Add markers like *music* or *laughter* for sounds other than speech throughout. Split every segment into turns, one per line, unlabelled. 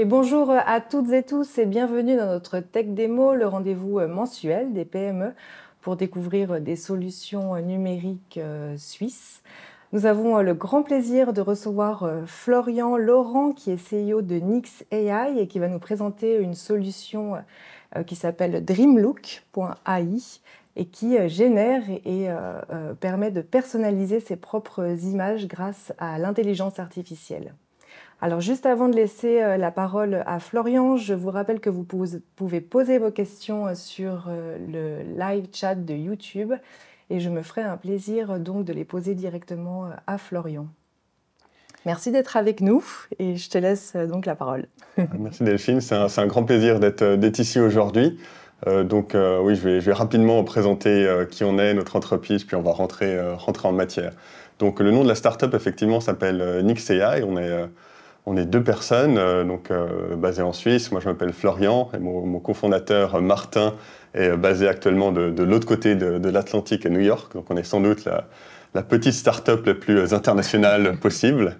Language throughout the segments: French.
Et bonjour à toutes et tous et bienvenue dans notre Tech Démo, le rendez-vous euh, mensuel des PME pour découvrir euh, des solutions euh, numériques suisses. Nous avons le grand plaisir de recevoir Florian Laurent qui est CEO de Nix AI et qui va nous présenter une solution qui s'appelle dreamlook.ai et qui génère et permet de personnaliser ses propres images grâce à l'intelligence artificielle. Alors juste avant de laisser euh, la parole à Florian, je vous rappelle que vous pouvez poser vos questions euh, sur euh, le live chat de YouTube et je me ferai un plaisir donc de les poser directement à Florian. Merci d'être avec nous et je te laisse donc la parole. *laughs* Merci
Delphine, c'est un, grand plaisir d'être ici aujourd'hui. donc oui, je vais, rapidement présenter qui on est, notre entreprise, puis on va rentrer, rentrer en matière. Donc le nom de la startup effectivement s'appelle Nixea et on est on est deux personnes, euh, donc euh, basées en Suisse. Moi, je m'appelle Florian et mon, cofondateur euh, Martin est basé actuellement de, l'autre côté de, l'Atlantique à New York. Donc, on est sans doute la, petite start-up la plus internationale *laughs* possible.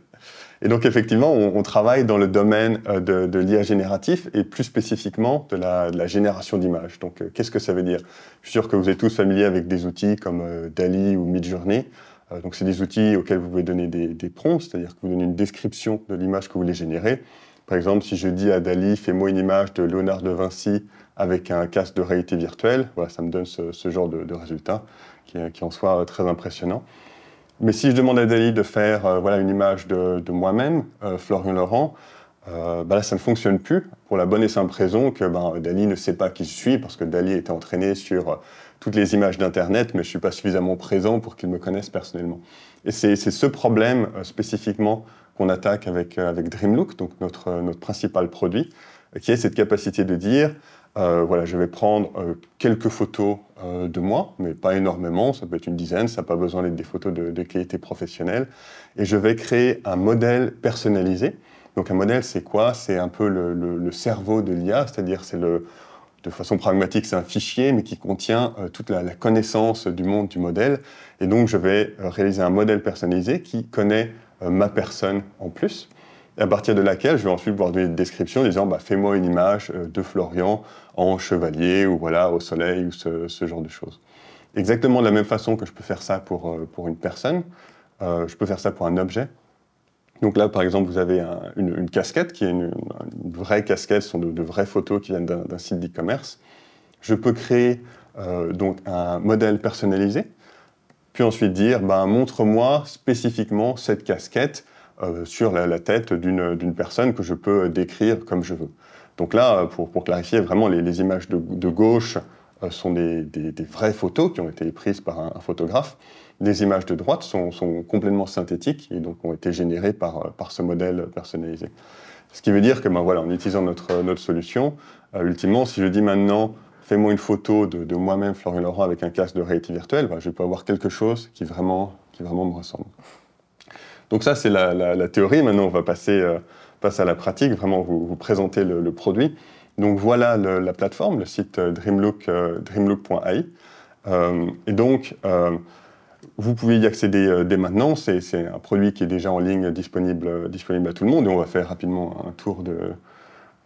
Et donc, effectivement, on, travaille dans le domaine de, de l'IA génératif et plus spécifiquement de la, la génération d'images. Donc, qu'est-ce que ça veut dire Je suis sûr que vous êtes tous familiers avec des outils comme DALI ou Midjourney. Euh, donc c'est des outils auxquels vous pouvez donner des, prompts, c'est-à-dire que vous donnez une description de l'image que vous voulez générer. Par exemple, si je dis à Dali, fais-moi une image de Léonard de Vinci avec un casque de réalité virtuelle, voilà, ça me donne ce, genre de, résultat qui, euh, en soit euh, très impressionnant. Mais si je demande à Dali de faire voilà, une image de, moi-même, Florian Laurent, bah là, ça ne fonctionne plus, pour la bonne et simple raison que ben, Dali ne sait pas qui je suis, parce que Dali était entraîné sur toutes les images d'Internet, mais je ne suis pas suffisamment présent pour qu'ils me connaissent personnellement. Et c'est ce problème euh, spécifiquement qu'on attaque avec, euh, avec Dreamlook, donc notre, euh, notre principal produit, qui est cette capacité de dire, voilà, je vais prendre quelques photos de moi, mais pas énormément, ça peut être une dizaine, ça n'a pas besoin d'être des photos de, qualité professionnelle, et je vais créer un modèle personnalisé. Donc un modèle, c'est quoi C'est un peu le, le, cerveau de l'IA, c'est-à-dire c'est le de façon pragmatique, c'est un fichier, mais qui contient euh, toute la, connaissance du monde du modèle. Et donc, je vais euh, réaliser un modèle personnalisé qui connaît euh, ma personne en plus, et à partir de laquelle je vais ensuite pouvoir donner des descriptions en disant bah, fais-moi une image de Florian en chevalier, ou voilà, au soleil, ou ce, genre de choses. Exactement de la même façon que je peux faire ça pour une personne, je peux faire ça pour un objet. Donc là, par exemple, vous avez une, casquette qui est une, vraie casquette, ce sont de, vraies photos qui viennent d'un site d'e-commerce. Je peux créer euh, donc un modèle personnalisé, puis ensuite dire ben, montre-moi spécifiquement cette casquette euh, sur la, tête d'une personne que je peux décrire comme je veux. Donc là, pour, clarifier, vraiment, les, images de, gauche euh, sont des, vraies photos qui ont été prises par un photographe les images de droite sont, complètement synthétiques et donc ont été générées euh, par, ce modèle personnalisé. Ce qui veut dire que, ben voilà, en utilisant notre, euh, notre solution, euh, ultimement, si je dis maintenant, fais-moi une photo de, moi-même, Florian Laurent, avec un casque de réalité virtuelle, ben, je peux avoir quelque chose qui vraiment, qui vraiment me ressemble. Donc ça, c'est la, théorie. Maintenant, on va passer à la pratique, vraiment vous, présenter le, produit. Donc voilà la plateforme, le site dreamlook.ai. et donc, vous pouvez y accéder euh, dès maintenant. C'est un produit qui est déjà en ligne, euh, disponible, à tout le monde. Et on va faire rapidement un tour de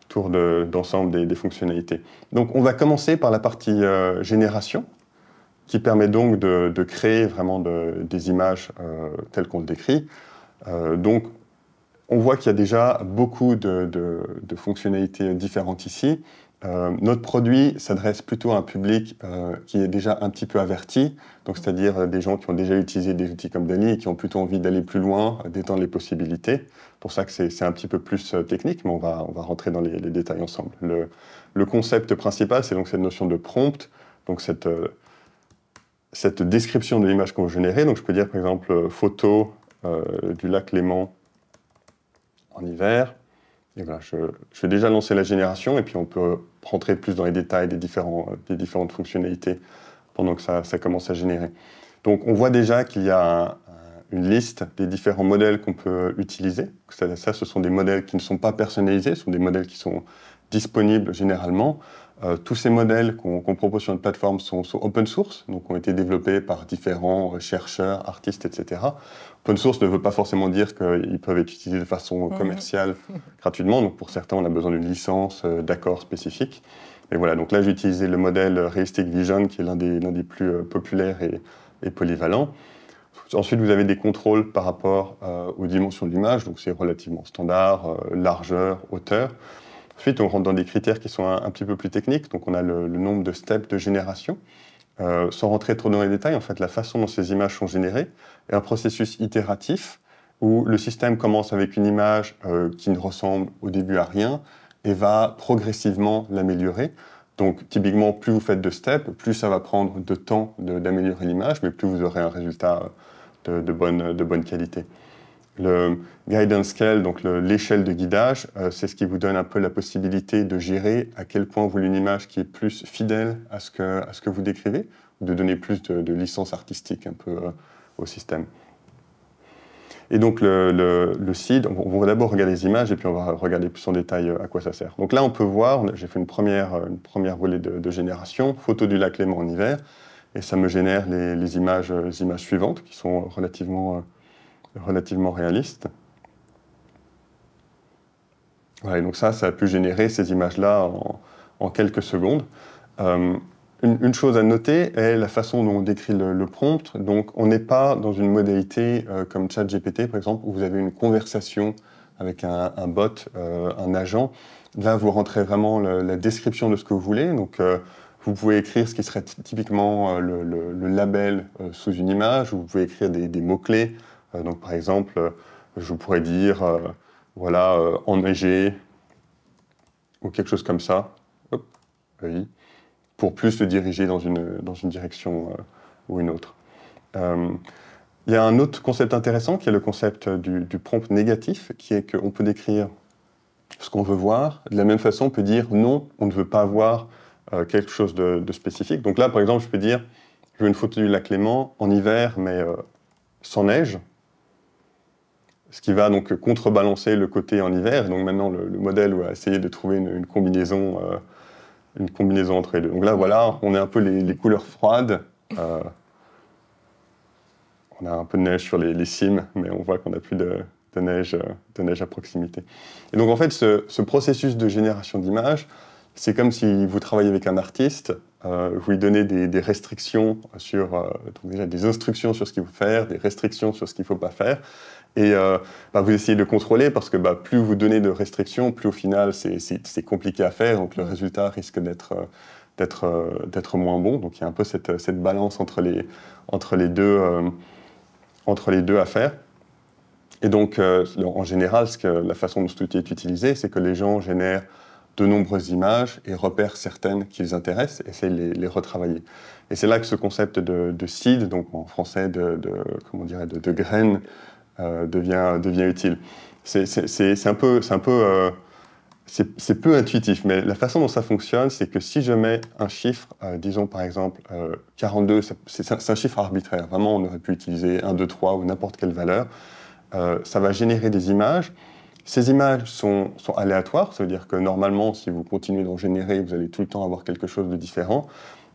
tour d'ensemble des, fonctionnalités. Donc on va commencer par la partie euh, génération, qui permet donc de, créer vraiment des images telles qu'on le décrit. donc on voit qu'il y a déjà beaucoup de, fonctionnalités différentes ici. Euh, notre produit s'adresse plutôt à un public euh, qui est déjà un petit peu averti, donc c'est-à-dire euh, des gens qui ont déjà utilisé des outils comme Dali et qui ont plutôt envie d'aller plus loin, d'étendre les possibilités. Pour ça que c'est un petit peu plus technique, mais on va, on va rentrer dans les, détails ensemble. Le, concept principal, c'est donc cette notion de prompt, donc cette, cette description de l'image qu'on veut générer. Donc je peux dire par exemple photo du lac Léman en hiver et je, vais déjà lancer la génération et puis on peut rentrer plus dans les détails des, différentes fonctionnalités pendant que ça, commence à générer. Donc on voit déjà qu'il y a une liste des différents modèles qu'on peut utiliser. ça, ce sont des modèles qui ne sont pas personnalisés, ce sont des modèles qui sont disponibles généralement. Euh, tous ces modèles qu'on propose sur notre plateforme sont, open source, donc ont été développés par différents chercheurs, artistes, etc. Open source ne veut pas forcément dire qu'ils peuvent être utilisés de façon mhm. commerciale *laughs* gratuitement. Donc pour certains, on a besoin d'une licence, euh, d'accord spécifique. Et voilà, donc là, j'ai utilisé le modèle Realistic Vision, qui est l'un des, plus euh, populaires et, polyvalents. Ensuite, vous avez des contrôles par rapport aux dimensions de l'image, donc c'est relativement standard, largeur, hauteur. Ensuite, on rentre dans des critères qui sont un, petit peu plus techniques. Donc, on a le, nombre de steps de génération. Euh, sans rentrer trop dans les détails, en fait, la façon dont ces images sont générées est un processus itératif où le système commence avec une image euh, qui ne ressemble au début à rien et va progressivement l'améliorer. Donc, typiquement, plus vous faites de steps, plus ça va prendre de temps d'améliorer l'image, mais plus vous aurez un résultat euh, de bonne qualité. Le guidance scale, donc l'échelle de guidage, euh, c'est ce qui vous donne un peu la possibilité de gérer à quel point vous voulez une image qui est plus fidèle à ce que, à ce que vous décrivez, ou de donner plus de, licence artistique un peu euh, au système. Et donc le, le, seed, on va d'abord regarder les images et puis on va regarder plus en détail euh, à quoi ça sert. Donc là, on peut voir, j'ai fait une première, une première volée de, génération, photo du lac Léman en hiver, et ça me génère les, les images, les images suivantes qui sont relativement relativement réaliste. donc ça, ça a pu générer ces images-là en, quelques secondes. Euh, une, chose à noter est la façon dont on décrit le, prompt. Donc on n'est pas dans une modalité euh, comme ChatGPT, par exemple, où vous avez une conversation avec un, bot, euh, un agent. Là, vous rentrez vraiment la description de ce que vous voulez. Donc vous pouvez écrire ce qui serait typiquement le, label sous une image, vous pouvez écrire des mots-clés, euh, donc par exemple, euh, je pourrais dire, euh, voilà, enneigé ou quelque chose comme ça, oui. pour plus se diriger dans une, dans une direction ou une autre. Il y a un autre concept intéressant qui est le concept du, prompt négatif, qui est qu'on peut décrire ce qu'on veut voir. De la même façon, on peut dire non, on ne veut pas voir quelque chose de, spécifique. Donc là, par exemple, je peux dire, je veux une photo du lac Léman en hiver, mais sans neige ce qui va donc contrebalancer le côté en hiver. donc maintenant, le, modèle va essayer de trouver une, une combinaison, euh, une combinaison entre les deux. Donc là, voilà, on est un peu les, couleurs froides. Euh, on a un peu de neige sur les, cimes, mais on voit qu'on n'a plus de, euh, de, neige, à proximité. Et donc en fait, ce, ce processus de génération d'images, c'est comme si vous travaillez avec un artiste euh, vous lui donnez des, restrictions sur, euh, donc déjà des instructions sur ce qu'il faut faire, des restrictions sur ce qu'il ne faut pas faire. Et euh, bah, vous essayez de contrôler parce que bah, plus vous donnez de restrictions, plus au final c'est compliqué à faire, donc le résultat risque d'être moins bon. Donc il y a un peu cette, balance entre les, deux, à faire. Et donc en général, la façon dont ce outil est utilisé, c'est que les gens génèrent de nombreuses images et repères certaines qui les intéressent et essayent de les, retravailler. Et c'est là que ce concept de, seed, donc en français de, de comment dirait, de, de graines, euh, devient, utile. C'est un peu, un peu, euh, peu intuitif, mais la façon dont ça fonctionne, c'est que si je mets un chiffre, euh, disons par exemple 42, c'est un, un chiffre arbitraire. Vraiment, on aurait pu utiliser 1, 2, 3 ou n'importe quelle valeur. ça va générer des images ces images sont, aléatoires, ça veut dire que normalement, si vous continuez d'en générer, vous allez tout le temps avoir quelque chose de différent.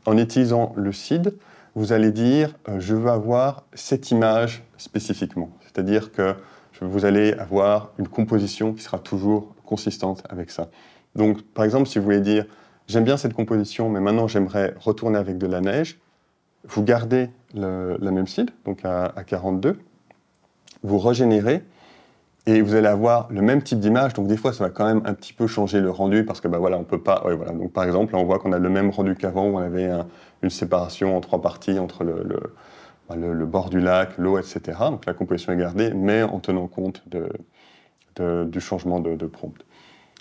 En utilisant le seed, vous allez dire euh, je veux avoir cette image spécifiquement. C'est-à-dire que vous allez avoir une composition qui sera toujours consistante avec ça. Donc, par exemple, si vous voulez dire j'aime bien cette composition, mais maintenant j'aimerais retourner avec de la neige, vous gardez le, la même seed, donc à, à 42, vous régénérez et vous allez avoir le même type d'image. Donc des fois, ça va quand même un petit peu changer le rendu parce que bah voilà, on peut pas. Donc par exemple, là, on voit qu'on a le même rendu qu'avant. où On avait une séparation en trois parties entre le, bah, bord du lac, l'eau, etc. Donc la composition est gardée, mais en tenant compte du changement de, prompt.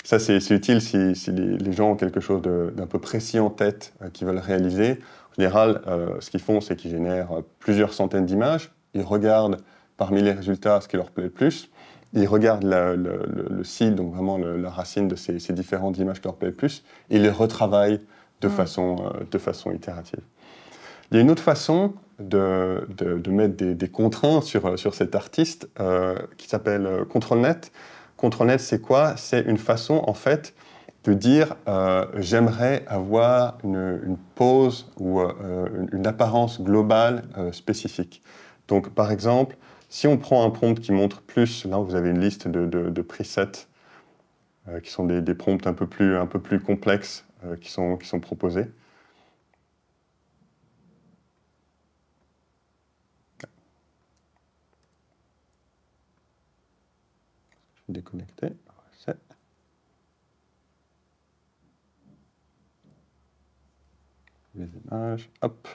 Ça, c'est utile si, les, gens ont quelque chose d'un peu précis en tête euh, qu'ils veulent réaliser. En général, euh, ce qu'ils font, c'est qu'ils génèrent euh, plusieurs centaines d'images. Ils regardent parmi les résultats ce qui leur plaît le plus ils regardent le, le, donc vraiment la racine de ces, différentes images qui leur plus, et les retravaillent de, mm. façon, euh, de façon itérative. Il y a une autre façon de, mettre des, contraintes sur, euh, cet artiste euh, qui s'appelle ControlNet. ControlNet, c'est quoi C'est une façon, en fait, de dire j'aimerais avoir une, une, pose ou une apparence globale spécifique. Donc, par exemple, si on prend un prompt qui montre plus, là vous avez une liste de, presets euh, qui sont des, prompts un peu plus, un peu plus complexes euh, qui, sont, qui sont proposés. Je vais déconnecter. Les images, hop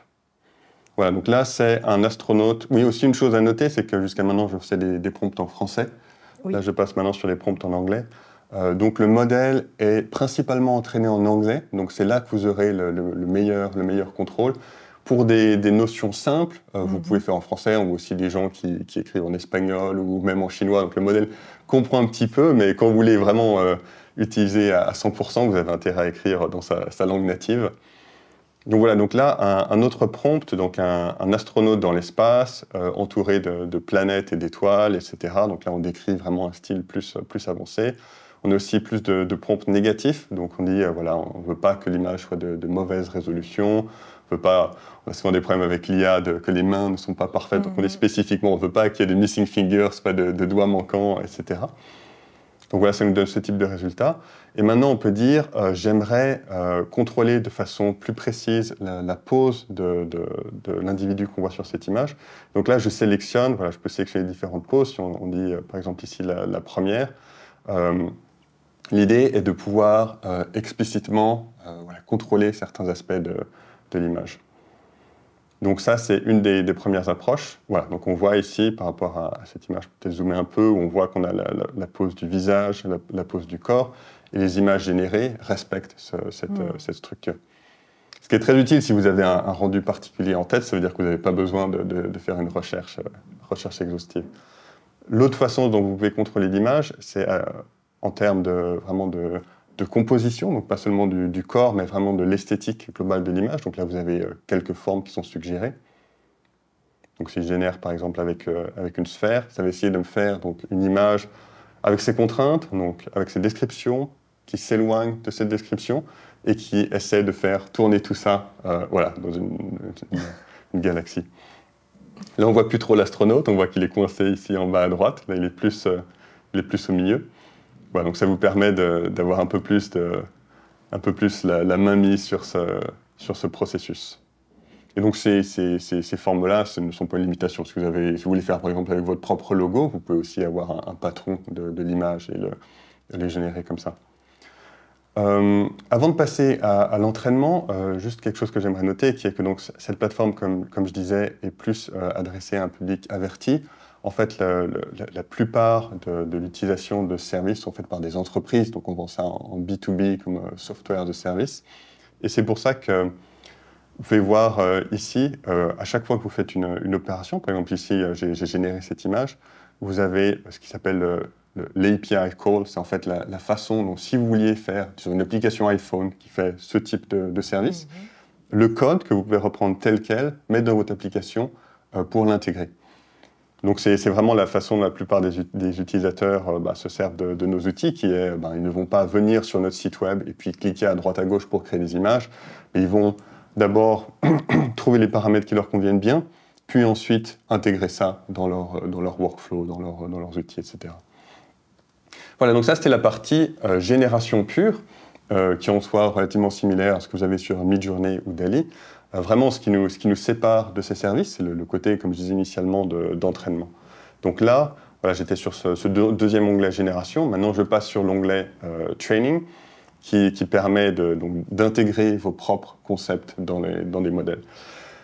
donc là, c'est un astronaute. Oui, aussi une chose à noter, c'est que jusqu'à maintenant, je faisais des, des prompts en français. Là, je passe maintenant sur les prompts en anglais. Euh, donc le modèle est principalement entraîné en anglais, donc c'est là que vous aurez le, meilleur, le meilleur contrôle. Pour des, notions simples, euh, vous mhm. pouvez faire en français, on voit aussi des gens qui, écrivent en espagnol ou même en chinois, donc le modèle comprend un petit peu, mais quand vous voulez vraiment euh, utiliser à, 100%, vous avez intérêt à écrire dans sa langue native. Donc voilà, donc là, un, autre prompt, donc un, astronaute dans l'espace, euh, entouré de, planètes et d'étoiles, etc. Donc là, on décrit vraiment un style plus, avancé. On a aussi plus de, prompts négatifs, donc on dit, euh, voilà, on ne veut pas que l'image soit de, mauvaise résolution, on veut pas, on a souvent des problèmes avec l'IA, que les mains ne sont pas parfaites, donc on dit mhm. spécifiquement, on ne veut pas qu'il y ait de missing fingers, pas de, doigts manquants, etc. Donc voilà, ça nous donne ce type de résultat. Et maintenant, on peut dire, euh, j'aimerais euh, contrôler de façon plus précise la, pose de, l'individu qu'on voit sur cette image. Donc là, je sélectionne, voilà, je peux sélectionner différentes poses. Si on, dit, euh, par exemple, ici, la, première. L'idée est de pouvoir explicitement contrôler certains aspects de l'image. Donc ça, c'est une des, premières approches. Voilà, donc on voit ici, par rapport à, cette image, peut-être zoomer un peu, on voit qu'on a la, pose du visage, la, pose du corps, et les images générées respectent ce, cette, hmm. structure. Ce qui est très utile si vous avez un, rendu particulier en tête, ça veut dire que vous n'avez pas besoin de, faire une recherche, euh, recherche exhaustive. L'autre façon dont vous pouvez contrôler l'image, c'est euh, en termes de, vraiment de de composition, donc pas seulement du, corps, mais vraiment de l'esthétique globale de l'image. Donc là, vous avez euh, quelques formes qui sont suggérées. Donc si je génère par exemple avec, euh, avec une sphère, ça va essayer de me faire donc, une image avec ses contraintes, donc avec ses descriptions, qui s'éloignent de cette description et qui essaie de faire tourner tout ça euh, voilà, dans une, une, galaxie. Là on voit plus trop l'astronaute, on voit qu'il est coincé ici en bas à droite, là il est plus, il est plus au milieu donc ça vous permet d'avoir un peu plus, un peu plus la, la main mise sur ce, processus. Et donc ces, formes-là, ce ne sont pas une limitation. Si vous, voulez faire par exemple avec votre propre logo, vous pouvez aussi avoir un, patron de, l'image et le, les générer comme ça. Euh, avant de passer à, l'entraînement, euh, juste quelque chose que j'aimerais noter, qui est que cette plateforme, comme, je disais, est plus euh, adressée à un public averti. En fait, la, plupart de, l'utilisation de services sont faites par des entreprises, donc on pense ça en, B2B comme euh, software de service. Et c'est pour ça que vous pouvez voir euh, ici, euh, à chaque fois que vous faites une, opération, par exemple ici, j'ai généré cette image, vous avez ce qui s'appelle l'API call, c'est en fait la, façon dont si vous vouliez faire sur une application iPhone qui fait ce type de, service, mhm. le code que vous pouvez reprendre tel quel, mettre dans votre application pour l'intégrer. Donc c'est vraiment la façon dont la plupart des, utilisateurs euh, bah, se servent de, nos outils, qui est, bah, ils ne vont pas venir sur notre site web et puis cliquer à droite à gauche pour créer des images, mais ils vont d'abord *clears throat* trouver les paramètres qui leur conviennent bien, puis ensuite intégrer ça dans leur, workflow, dans, leurs outils, etc. Voilà, donc ça c'était la partie euh, génération pure, euh, qui en soit relativement similaire à ce que vous avez sur Midjourney ou Dali vraiment, ce qui, nous, sépare de ces services, c'est le, côté, comme je disais initialement, d'entraînement. Donc là, voilà, j'étais sur ce, deuxième onglet génération. Maintenant, je passe sur l'onglet euh, training, qui, permet d'intégrer vos propres concepts dans, les, des modèles.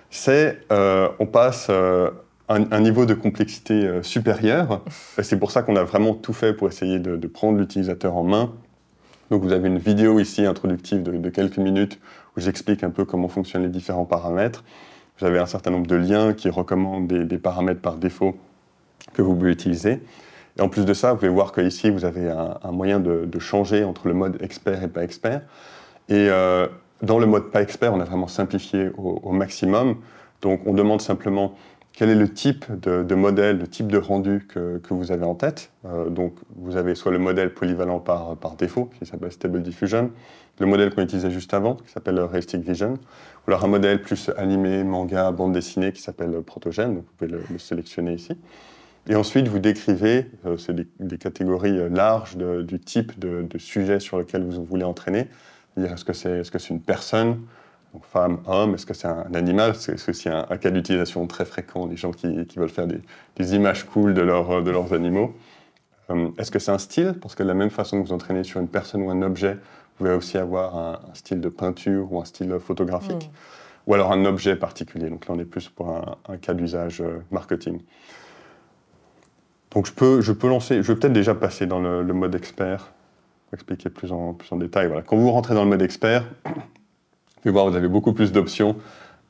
C'est, euh, on passe à euh, un, niveau de complexité supérieur. C'est pour ça qu'on a vraiment tout fait pour essayer de, prendre l'utilisateur en main. Donc, vous avez une vidéo ici introductive de quelques minutes où j'explique un peu comment fonctionnent les différents paramètres. J'avais un certain nombre de liens qui recommandent des, paramètres par défaut que vous pouvez utiliser. Et en plus de ça, vous pouvez voir qu'ici, vous avez un, moyen de, changer entre le mode expert et pas expert. Et euh, dans le mode pas expert, on a vraiment simplifié au, maximum. Donc on demande simplement quel est le type de, modèle, le type de rendu que, vous avez en tête. Euh, donc, vous avez soit le modèle polyvalent par, par défaut, qui s'appelle Stable Diffusion, le modèle qu'on utilisait juste avant, qui s'appelle Realistic Vision, ou alors un modèle plus animé, manga, bande dessinée, qui s'appelle Protogène, vous pouvez le, sélectionner ici. Et ensuite, vous décrivez, euh, c'est des, catégories euh, larges du type de, sujet sur lequel vous voulez entraîner. Est-ce que c'est est -ce une personne, femme, homme, est-ce que c'est un animal C'est que un, un cas d'utilisation très fréquent, des gens qui, veulent faire des, images cool de, euh, leurs animaux. est-ce que c'est un style Parce que de la même façon que vous entraînez sur une personne ou un objet, vous pouvez aussi avoir un, style de peinture ou un style photographique, mm. ou alors un objet particulier. Donc là, on est plus pour un, cas d'usage euh, marketing. Donc je peux, lancer, je vais peut-être déjà passer dans le, mode expert, pour expliquer plus en, plus en détail. Voilà. Quand vous rentrez dans le mode expert, vous voir, vous avez beaucoup plus d'options.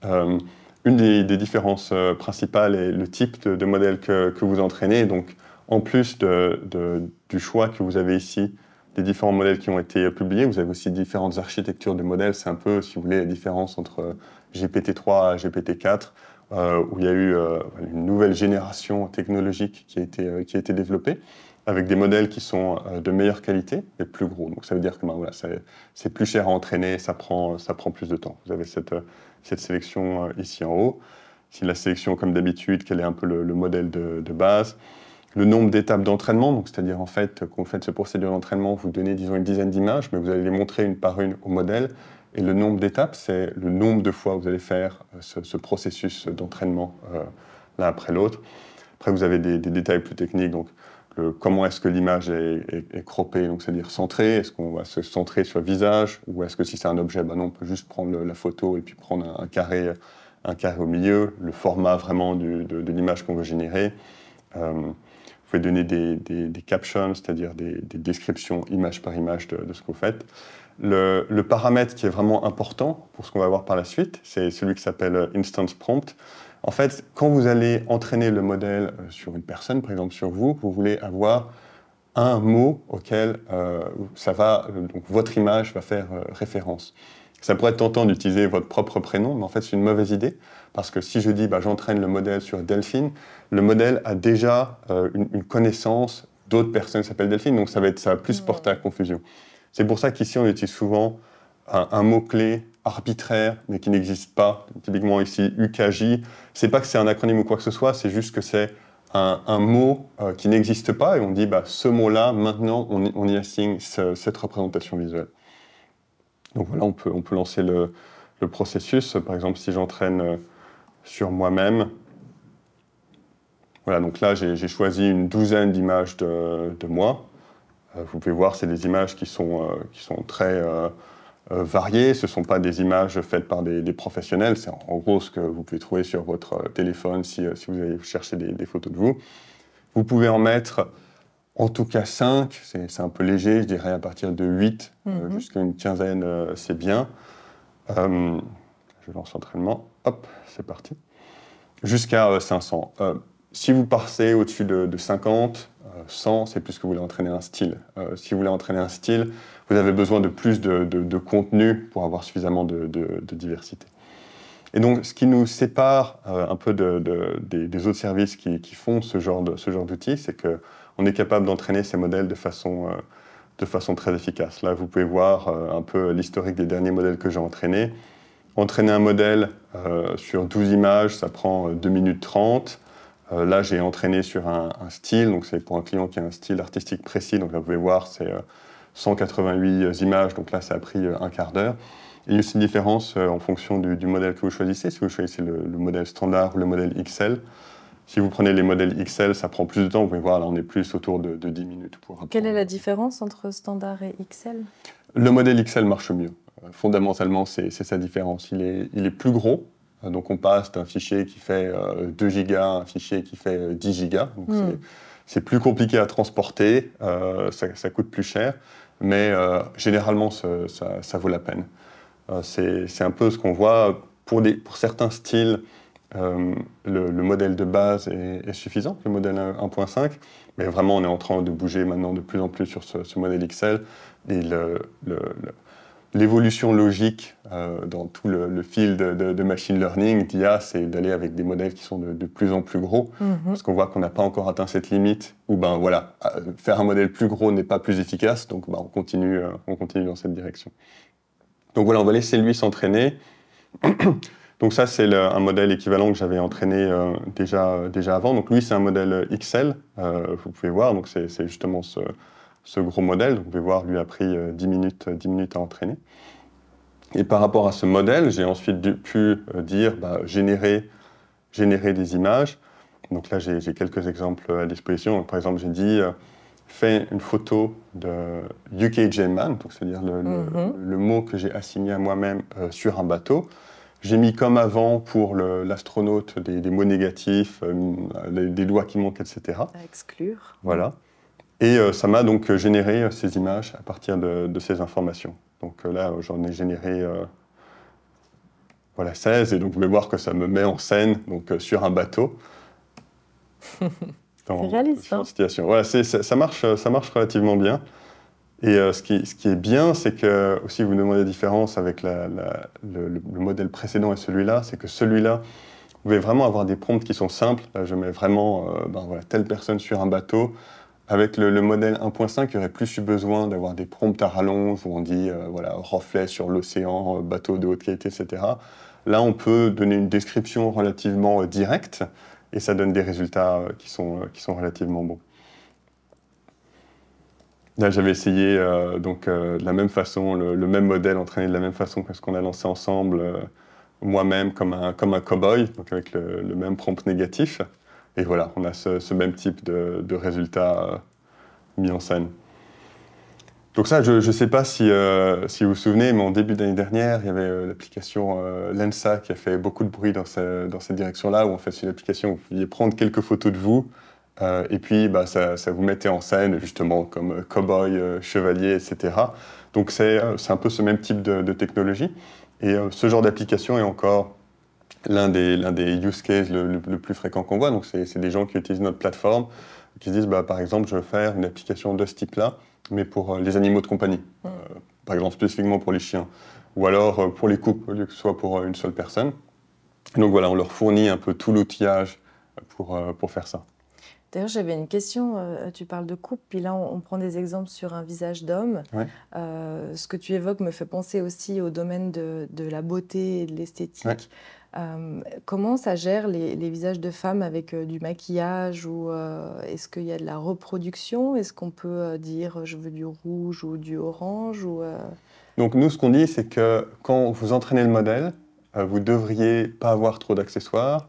Euh, une des, différences euh, principales est le type de, modèle que, vous entraînez. Donc, en plus du choix que vous avez ici des différents modèles qui ont été publiés. Vous avez aussi différentes architectures de modèles. C'est un peu, si vous voulez, la différence entre GPT-3 et GPT-4, où il y a eu euh, une nouvelle génération technologique qui a été, euh, qui a été développée avec des modèles qui sont euh, de meilleure qualité et plus gros. Donc ça veut dire que ben, voilà, c'est plus cher à entraîner, ça prend, ça prend plus de temps. Vous avez cette, cette sélection ici en haut. C'est la sélection, comme d'habitude, quel est un peu le, modèle de base le nombre d'étapes d'entraînement, c'est-à-dire en fait quand vous faites ce procédure d'entraînement, vous donnez disons une dizaine d'images, mais vous allez les montrer une par une au modèle. Et le nombre d'étapes, c'est le nombre de fois que vous allez faire euh, ce, processus d'entraînement euh, l'un après l'autre. Après, vous avez des, détails plus techniques, donc comment est-ce que l'image est, est, croppée, c'est-à-dire centrée, est-ce qu'on va se centrer sur le visage, ou est-ce que si c'est un objet, bah on peut juste prendre la photo et puis prendre un, carré, un carré au milieu, le format vraiment de, l'image qu'on veut générer. Euh, vous pouvez donner des, captions, c'est-à-dire des, descriptions image par image de, ce que vous faites. Le, paramètre qui est vraiment important pour ce qu'on va voir par la suite, c'est celui qui s'appelle euh, instance prompt. En fait, quand vous allez entraîner le modèle euh, sur une personne, par exemple sur vous, vous voulez avoir un mot auquel euh, ça va, donc votre image va faire référence. Ça pourrait être tentant d'utiliser votre propre prénom, mais en fait c'est une mauvaise idée parce que si je dis, bah, j'entraîne le modèle sur Delphine, le modèle a déjà euh, une, connaissance d'autres personnes qui s'appellent Delphine, donc ça va, être, ça plus porter à confusion. C'est pour ça qu'ici, on utilise souvent un, mot-clé arbitraire, mais qui n'existe pas. Typiquement ici, UKJ. C'est pas que c'est un acronyme ou quoi que ce soit, c'est juste que c'est un, mot euh, qui n'existe pas et on dit bah, ce mot-là, maintenant, on, y assigne cette représentation visuelle. Donc voilà, on peut, on peut lancer le processus. Par exemple, si j'entraîne euh, sur moi-même. Voilà, donc là, j'ai choisi une douzaine d'images de, moi. Euh, vous pouvez voir, c'est des images qui sont, euh, qui sont très euh, variées. Ce ne sont pas des images faites par des, professionnels. C'est en, gros ce que vous pouvez trouver sur votre téléphone si, vous allez chercher des, photos de vous. Vous pouvez en mettre en tout cas 5. C'est un peu léger, je dirais à partir de 8 mm-hmm. jusqu'à une quinzaine, c'est bien je lance l'entraînement, hop, c'est parti. Jusqu'à 500. Euh, euh, si vous passez au-dessus de, 50, 100, euh, c'est plus que vous voulez entraîner un style. si vous voulez entraîner un style, vous avez besoin de plus de, contenu pour avoir suffisamment de, diversité. Et donc, ce qui nous sépare un peu des, autres services qui, font ce genre d'outils, c'est qu'on est capable d'entraîner ces modèles de façon très efficace. Là, vous pouvez voir un peu l'historique des derniers modèles que j'ai entraînés. Entraîner un modèle euh, sur 12 images, ça prend 2 euh, minutes 30. Euh, là, j'ai entraîné sur un, style, donc c'est pour un client qui a un style artistique précis. Donc là, vous pouvez voir, c'est 188 images, donc là, ça a pris un quart d'heure. Il y a aussi une différence en fonction du, modèle que vous choisissez. Si vous choisissez le, modèle standard ou le modèle XL, si vous prenez les modèles XL, ça prend plus de temps. Vous pouvez voir, là, on est plus autour de, de 10 minutes. Pour
Quelle est la différence entre standard et XL
Le modèle XL marche mieux fondamentalement, c'est sa différence. Il est, plus gros, donc on passe d'un fichier qui fait 2 euh, gigas à un fichier qui fait 10 euh, gigas. Hmm. C'est plus compliqué à transporter, euh, ça, coûte plus cher, mais généralement ça, vaut la peine. c'est un peu ce qu'on voit pour, certains styles. Le, modèle de base est, suffisant, le modèle 1.5, mais vraiment on est en train de bouger maintenant de plus en plus sur ce, modèle XL. Et le l'évolution logique euh, dans tout le, le field de, machine learning, d'IA, c'est d'aller avec des modèles qui sont de, plus en plus gros, mhm. parce qu'on voit qu'on n'a pas encore atteint cette limite ou ben voilà, euh, faire un modèle plus gros n'est pas plus efficace, donc ben, on continue, euh, on continue dans cette direction. Donc voilà, on va laisser lui s'entraîner. *coughs* donc ça, c'est un modèle équivalent que j'avais entraîné déjà, déjà avant. Donc lui, c'est un modèle XL, vous pouvez voir. Donc c'est justement ce, ce gros modèle. vous pouvez voir, lui a pris 10 euh, minutes, 10 euh, minutes à entraîner. Et par rapport à ce modèle, j'ai ensuite pu euh, dire bah, générer, générer des images. Donc là, j'ai quelques exemples à disposition. par exemple, j'ai dit fais une photo de UKJ Man, c'est-à-dire mhm. le, mot que j'ai assigné à moi-même sur un bateau. J'ai mis comme avant pour l'astronaute des, mots négatifs, des, des, doigts qui manquent, etc. À
exclure.
Voilà. Et euh, ça m'a donc euh, généré euh, ces images à partir de, ces informations. Donc là, j'en ai généré voilà, 16, et donc vous pouvez voir que ça me met en scène donc, sur un bateau.
*laughs* C'est réaliste, hein.
situation. Voilà, ça, marche, ça marche relativement bien. Et ce, qui, est bien, c'est que, aussi, vous demandez la différence avec le, modèle précédent et celui-là, c'est que celui-là, vous pouvez vraiment avoir des prompts qui sont simples. je mets vraiment ben, voilà, telle personne sur un bateau, avec le, modèle 1.5, il n'y aurait plus eu besoin d'avoir des prompts à rallonge où on dit euh, voilà, reflet sur l'océan, euh, bateau de haute qualité, etc. Là, on peut donner une description relativement euh, directe et ça donne des résultats qui sont, qui sont relativement bons. Là, j'avais essayé donc, de la même façon, le, même modèle entraîné de la même façon que ce qu'on a lancé ensemble, moi-même comme un, comme un cow-boy, donc avec le, même prompt négatif. Et voilà, on a ce, même type de, de résultat euh, mis en scène. Donc ça, je ne sais pas euh, si, vous vous souvenez, mais en début d'année dernière, il y avait euh, l'application Lensa qui a fait beaucoup de bruit dans, cette direction-là, où en fait c'est une application où vous pouviez prendre quelques photos de vous, et puis bah, ça, vous mettait en scène justement comme cow-boy, chevalier, etc. Donc c'est un peu ce même type de technologie. Et ce genre d'application est encore l'un des, des, use cases le, plus fréquent qu'on voit. Donc, c'est des gens qui utilisent notre plateforme, qui se disent, bah, par exemple, je veux faire une application de ce type-là, mais pour euh, les animaux de compagnie, mm. euh, par exemple spécifiquement pour les chiens, ou alors euh, pour les coupes, au lieu que ce soit pour une seule personne. Donc voilà, on leur fournit un peu tout l'outillage pour, pour faire ça.
D'ailleurs, j'avais une question. tu parles de coupes puis là, on, prend des exemples sur un visage d'homme. ce que tu évoques me fait penser aussi au domaine de, de la beauté et de l'esthétique. Euh, comment ça gère les, visages de femmes avec euh, du maquillage ou euh, est-ce qu'il y a de la reproduction Est-ce qu'on peut dire je veux du rouge ou du orange ou,
Donc nous ce qu'on dit c'est que quand vous entraînez le modèle, vous devriez pas avoir trop d'accessoires,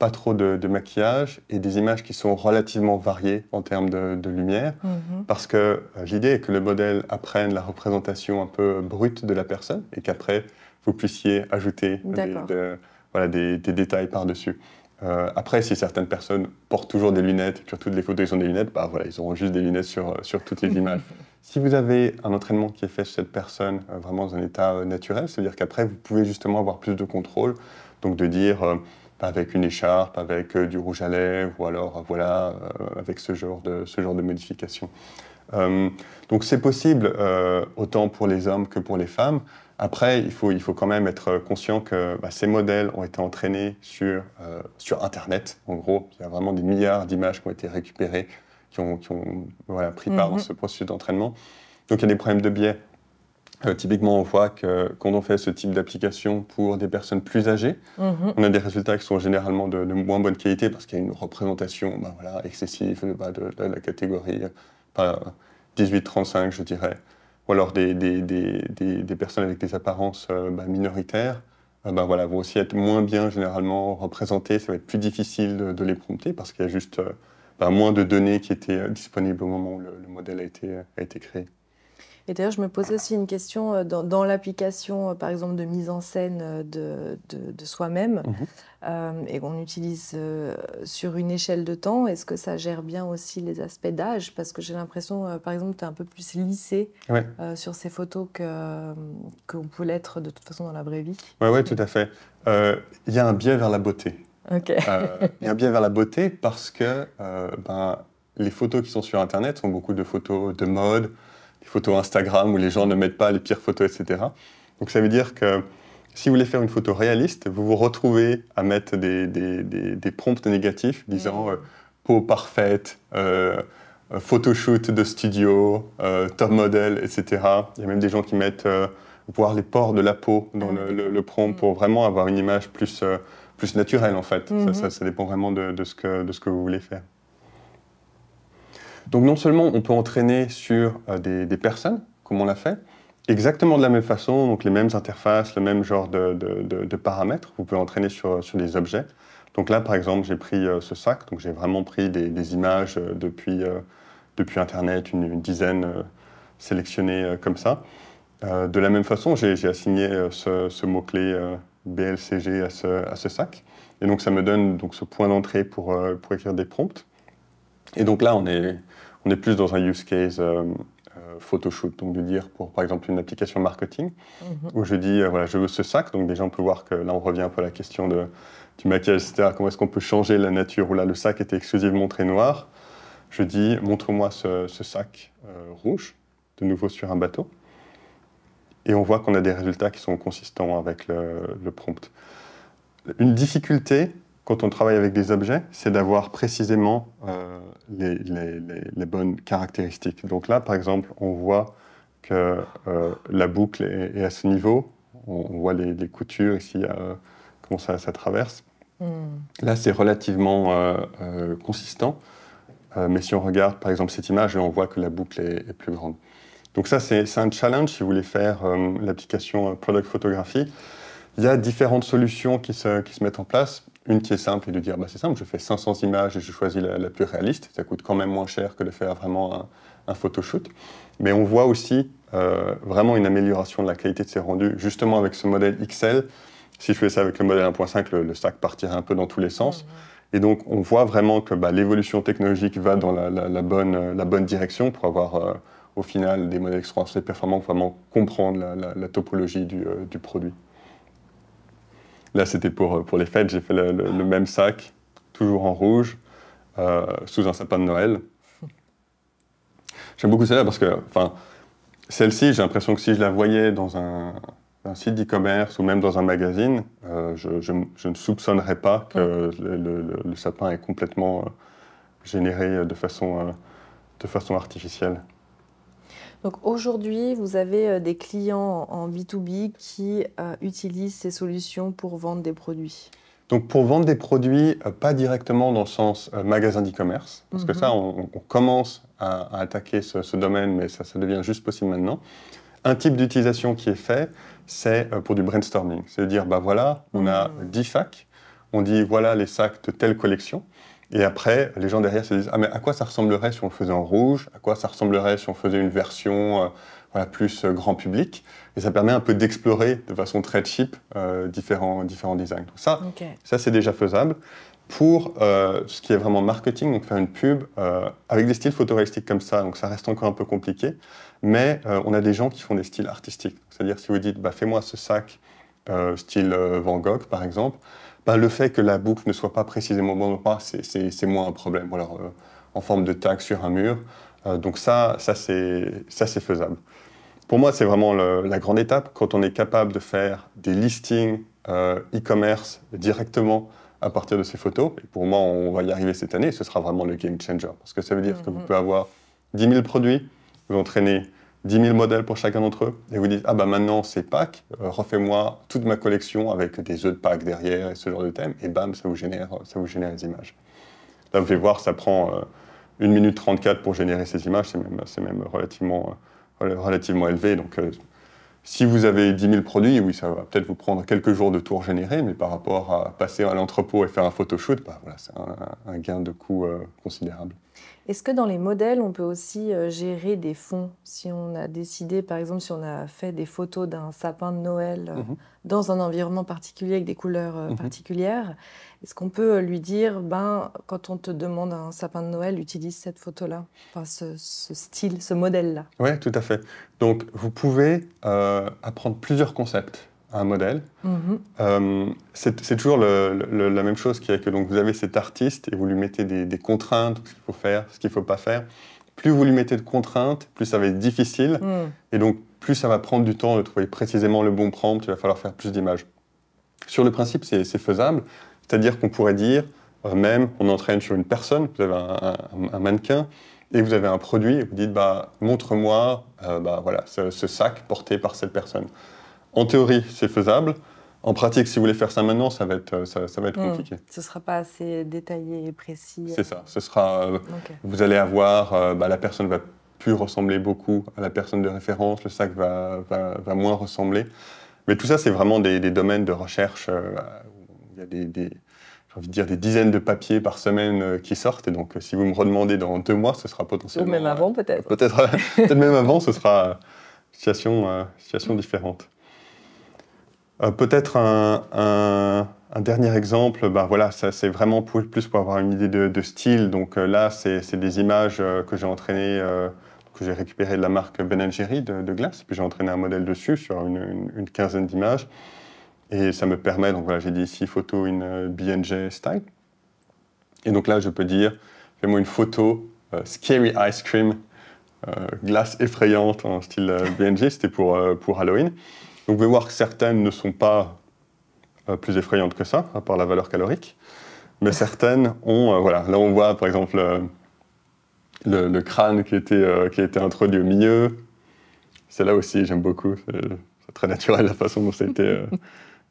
pas trop de, maquillage et des images qui sont relativement variées en termes de, lumière mm-hmm. parce que l'idée est que le modèle apprenne la représentation un peu brute de la personne et qu'après vous puissiez ajouter des, voilà, des, détails par-dessus. Euh, après, si certaines personnes portent toujours des lunettes, sur toutes les photos ils ont des lunettes, bah voilà, ils auront juste des lunettes sur, euh, sur toutes les *laughs* images. si vous avez un entraînement qui est fait sur cette personne euh, vraiment dans un état naturel, c'est-à-dire qu'après vous pouvez justement avoir plus de contrôle, donc de dire bah, avec une écharpe, avec du rouge à lèvres, ou alors voilà, avec ce genre de, ce genre de modification. donc c'est possible autant pour les hommes que pour les femmes. Après, il faut, il faut quand même être conscient que bah, ces modèles ont été entraînés sur, euh, sur Internet, en gros. Il y a vraiment des milliards d'images qui ont été récupérées, qui ont, qui ont voilà, pris part dans mhm. ce processus d'entraînement. Donc il y a des problèmes de biais. Euh, typiquement, on voit que quand on fait ce type d'application pour des personnes plus âgées, mhm. on a des résultats qui sont généralement de, moins bonne qualité parce qu'il y a une représentation bah, voilà, excessive bah, de, la catégorie 18-35, euh, je dirais ou alors des, des, personnes avec des apparences euh, bah, minoritaires, euh, bah, voilà, vont aussi être moins bien généralement représentées. Ça va être plus difficile de, les prompter parce qu'il y a juste euh, bah, moins de données qui étaient disponibles au moment où le, modèle a été créé.
Et d'ailleurs, je me posais aussi une question euh, dans, l'application, euh, par exemple, de mise en scène euh, de, soi-même, mhm. et qu'on utilise sur une échelle de temps. Est-ce que ça gère bien aussi les aspects d'âge Parce que j'ai l'impression, par exemple, tu es un peu plus lissé sur ces photos que qu'on peut l'être de toute façon dans la vraie vie.
Oui, ouais, tout à fait. Il y a un biais vers la beauté. Il y a un biais vers la beauté parce que ben, les photos qui sont sur Internet sont beaucoup de photos de mode, photos Instagram où les gens ne mettent pas les pires photos, etc. Donc ça veut dire que si vous voulez faire une photo réaliste, vous vous retrouvez à mettre des, des, des, prompts négatifs disant euh, peau parfaite, euh, photoshoot de studio, euh, top model, etc. Il y a même des gens qui mettent voir les pores de la peau dans le, prompt mm. pour vraiment avoir une image plus, naturelle en fait. ça, mm-hmm. dépend vraiment de ce que vous voulez faire. Donc non seulement on peut entraîner sur euh, des, personnes, comme on l'a fait, exactement de la même façon, donc les mêmes interfaces, le même genre de, paramètres, vous pouvez entraîner sur, des objets. Donc là, par exemple, j'ai pris euh, ce sac, donc j'ai vraiment pris des, images euh, depuis, depuis Internet, une, dizaine sélectionnées comme ça. de la même façon, j'ai assigné ce, mot-clé BLCG à ce, sac. Et donc ça me donne donc, ce point d'entrée pour, pour écrire des prompts. Et donc là, on est, on est plus dans un use case euh, euh, photoshoot, donc de dire pour par exemple une application marketing, mhm. où je dis euh, voilà, je veux ce sac, donc déjà on peut voir que là on revient un peu à la question de, du maquillage, etc. Comment est-ce qu'on peut changer la nature où là le sac était exclusivement très noir Je dis montre-moi ce, sac rouge, de nouveau sur un bateau, et on voit qu'on a des résultats qui sont consistants avec le prompt. Une difficulté, quand on travaille avec des objets, c'est d'avoir précisément euh, les, bonnes caractéristiques. Donc là, par exemple, on voit que euh, la boucle est, à ce niveau. On, voit les, coutures ici, euh, comment ça, traverse. Hmm. Là, c'est relativement consistant. mais si on regarde, par exemple, cette image, on voit que la boucle est, plus grande. Donc ça, c'est un challenge si vous voulez faire l'application Product Photography. Il y a différentes solutions qui se, qui se mettent en place une qui est simple et de dire bah, c'est simple, je fais 500 images et je choisis la, plus réaliste. Ça coûte quand même moins cher que de faire vraiment un, photoshoot. Mais on voit aussi euh, vraiment une amélioration de la qualité de ces rendus, justement avec ce modèle XL. Si je fais ça avec le modèle 1.5, le, le, sac partirait un peu dans tous les sens. Mm-hmm. Et donc on voit vraiment que bah, l'évolution technologique va dans la, bonne, direction pour avoir euh, au final des modèles extrêmement performants, vraiment comprendre la, topologie du euh, produit. Là, c'était euh, pour, les fêtes. J'ai fait le, même sac, toujours en rouge, euh, sous un sapin de Noël. J'aime beaucoup celle-là parce que, enfin, celle-ci, j'ai l'impression que si je la voyais dans un, site d'e-commerce ou même dans un magazine, euh, je, ne soupçonnerais pas que le, sapin est complètement généré de façon, de façon artificielle.
Donc aujourd'hui, vous avez euh, des clients en B2B qui euh, utilisent ces solutions pour vendre des produits.
Donc pour vendre des produits, euh, pas directement dans le sens magasin d'e-commerce, parce que ça, mhm. on, commence à, attaquer ce, domaine, mais ça, devient juste possible maintenant. Un type d'utilisation qui est fait, c'est pour du brainstorming. C'est-à-dire, bah voilà, on a 10 mhm. facs, on dit voilà les sacs de telle collection, et après, les gens derrière se disent Ah, mais à quoi ça ressemblerait si on le faisait en rouge À quoi ça ressemblerait si on faisait une version euh, voilà, plus euh, grand public Et ça permet un peu d'explorer de façon très cheap euh, différents, différents designs. Donc, ça, ça c'est déjà faisable. Pour ce qui est vraiment marketing, donc faire une pub avec des styles photoréalistiques comme ça, donc ça reste encore un peu compliqué. Mais on a des gens qui font des styles artistiques. C'est-à-dire, si vous dites bah, Fais-moi ce sac style Van Gogh, par exemple le fait que la boucle ne soit pas précisément au ou pas, c'est moins un problème. Alors, euh, en forme de tag sur un mur. Euh, donc ça, ça c'est faisable. Pour moi, c'est vraiment la grande étape quand on est capable de faire des listings euh, e-commerce directement à partir de ces photos. Et pour moi, on va y arriver cette année. ce sera vraiment le game changer parce que ça veut dire mmh que vous pouvez avoir 10 000 produits, vous entraînez 10 000 modèles pour chacun d'entre eux, et vous dites Ah bah maintenant c'est Pâques, euh, refais-moi toute ma collection avec des œufs de Pâques derrière et ce genre de thème, et bam, ça vous génère, ça vous génère les images. Là, vous pouvez voir, ça prend 1 euh, minute 34 pour générer ces images, c'est même, même relativement, euh, relativement élevé. Donc, si vous avez 10 000 produits, oui, ça va peut-être vous prendre quelques jours de tour généré, mais par rapport à passer à l'entrepôt et faire un photoshoot, bah, voilà, c'est un, gain de coût considérable.
Est-ce que dans les modèles, on peut aussi euh, gérer des fonds Si on a décidé, par exemple, si on a fait des photos d'un sapin de Noël euh, mhm. dans un environnement particulier avec des couleurs euh, mhm. particulières, est-ce qu'on peut lui dire, ben, quand on te demande un sapin de Noël, utilise cette photo-là, ce, style, ce modèle-là
Oui, tout à fait. Donc, vous pouvez apprendre plusieurs concepts un modèle. Mhm. Euh, c'est toujours la même chose qui est que donc, vous avez cet artiste et vous lui mettez des, contraintes, ce qu'il faut faire, ce qu'il ne faut pas faire. Plus vous lui mettez de contraintes, plus ça va être difficile. Mm. Et donc, plus ça va prendre du temps de trouver précisément le bon prompt, il va falloir faire plus d'images. Sur le principe, c'est faisable. C'est-à-dire qu'on pourrait dire, euh, même, on entraîne sur une personne, vous avez un, mannequin, et vous avez un produit et vous dites bah montre-moi euh, bah, voilà ce, sac porté par cette personne en théorie, c'est faisable. En pratique, si vous voulez faire ça maintenant, ça va être, euh, ça, va être hmm. compliqué.
Ce ne sera pas assez détaillé et précis. C'est
ça. Ce sera, euh, Vous allez avoir, euh, bah, la personne va plus ressembler beaucoup à la personne de référence, le sac va, va, va moins ressembler. Mais tout ça, c'est vraiment des, domaines de recherche. il y a des, envie de dire, des dizaines de papiers par semaine qui sortent. Et donc, si vous me redemandez dans deux mois, ce sera potentiellement... Ou
même avant, peut-être. *laughs*
peut-être même avant, ce sera une situation, situation différente. Euh, peut-être un, dernier exemple, bah, voilà, c'est vraiment pour, plus pour avoir une idée de, style. Donc euh, là, c'est des images euh, que j'ai entraînées, que j'ai récupérées de la marque Ben Jerry de, glace. Puis j'ai entraîné un modèle dessus sur une, quinzaine d'images. Et ça me permet, donc j'ai dit ici photo in BNJ style. Et donc là, je peux dire, fais-moi une photo scary ice cream, glace effrayante en style BNJ, c'était pour Halloween. Donc vous pouvez voir que certaines ne sont pas euh, plus effrayantes que ça, à part la valeur calorique, mais *laughs* certaines ont, euh, voilà, là on voit par exemple euh, le, crâne qui, a été introduit au milieu, c'est là aussi j'aime beaucoup, c'est très naturel la façon dont ça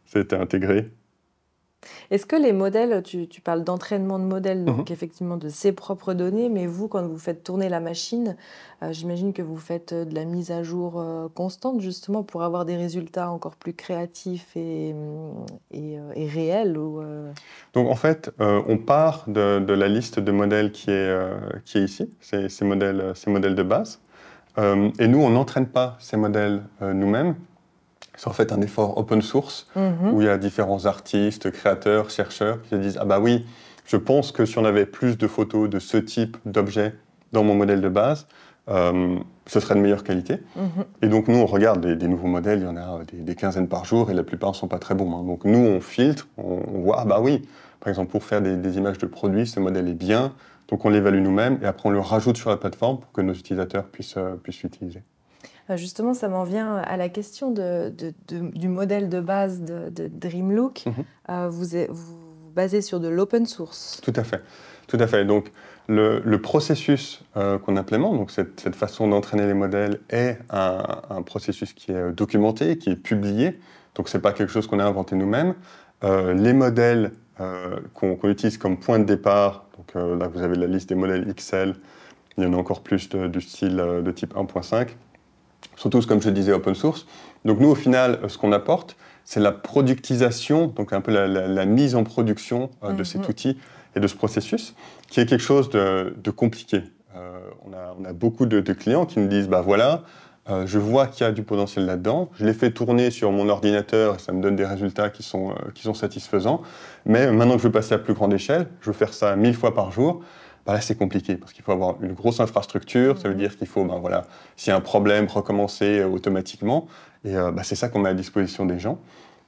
ça a été intégré.
Est-ce que les modèles, tu, parles d'entraînement de modèles, donc mhm. effectivement de ses propres données, mais vous, quand vous faites tourner la machine, euh, j'imagine que vous faites euh, de la mise à jour euh, constante justement pour avoir des résultats encore plus créatifs et, mm, réels
Donc en fait, on part de, la liste de modèles qui est, ici, ces, modèles, ces modèles de base. et nous, on n'entraîne pas ces modèles nous-mêmes, c'est en fait un effort open source mhm. où il y a différents artistes, créateurs, chercheurs qui se disent Ah bah oui, je pense que si on avait plus de photos de ce type d'objet dans mon modèle de base, euh, ce serait de meilleure qualité. Mhm. Et donc nous, on regarde des, nouveaux modèles, il y en a euh, des, quinzaines par jour et la plupart ne sont pas très bons. Hein. Donc nous, on filtre, on, voit Ah bah oui, par exemple, pour faire des, images de produits, ce modèle est bien. Donc on l'évalue nous-mêmes et après on le rajoute sur la plateforme pour que nos utilisateurs puissent, euh, puissent l'utiliser.
Euh, justement, ça m'en vient à la question du modèle de base de, Dreamlook. Mhm. Euh, vous, vous, basez sur de l'open source.
Tout à fait. Tout à fait. Donc, le, processus euh, qu'on implémente, donc cette, façon d'entraîner les modèles, est un, processus qui est documenté, qui est publié. Donc, ce n'est pas quelque chose qu'on a inventé nous-mêmes. les modèles qu'on utilise comme point de départ, donc vous avez la liste des modèles XL, il y en a encore plus du style de type 1.5. Surtout, tous, comme je le disais, open source. Donc nous, au final, euh, ce qu'on apporte, c'est la productisation, donc un peu la, mise en production euh, de mhm. cet outil et de ce processus, qui est quelque chose de, compliqué. Euh, on, a, beaucoup de, clients qui nous disent, bah voilà, je vois qu'il y a du potentiel là-dedans, je l'ai fait tourner sur mon ordinateur, et ça me donne des résultats qui sont, satisfaisants, mais maintenant que je veux passer à plus grande échelle, je veux faire ça mille fois par jour, bah là c'est compliqué parce qu'il faut avoir une grosse infrastructure, ça veut mhm. dire qu'il faut, ben voilà, s'il y a un problème, recommencer euh, automatiquement. Et euh, bah c'est ça qu'on met à disposition des gens.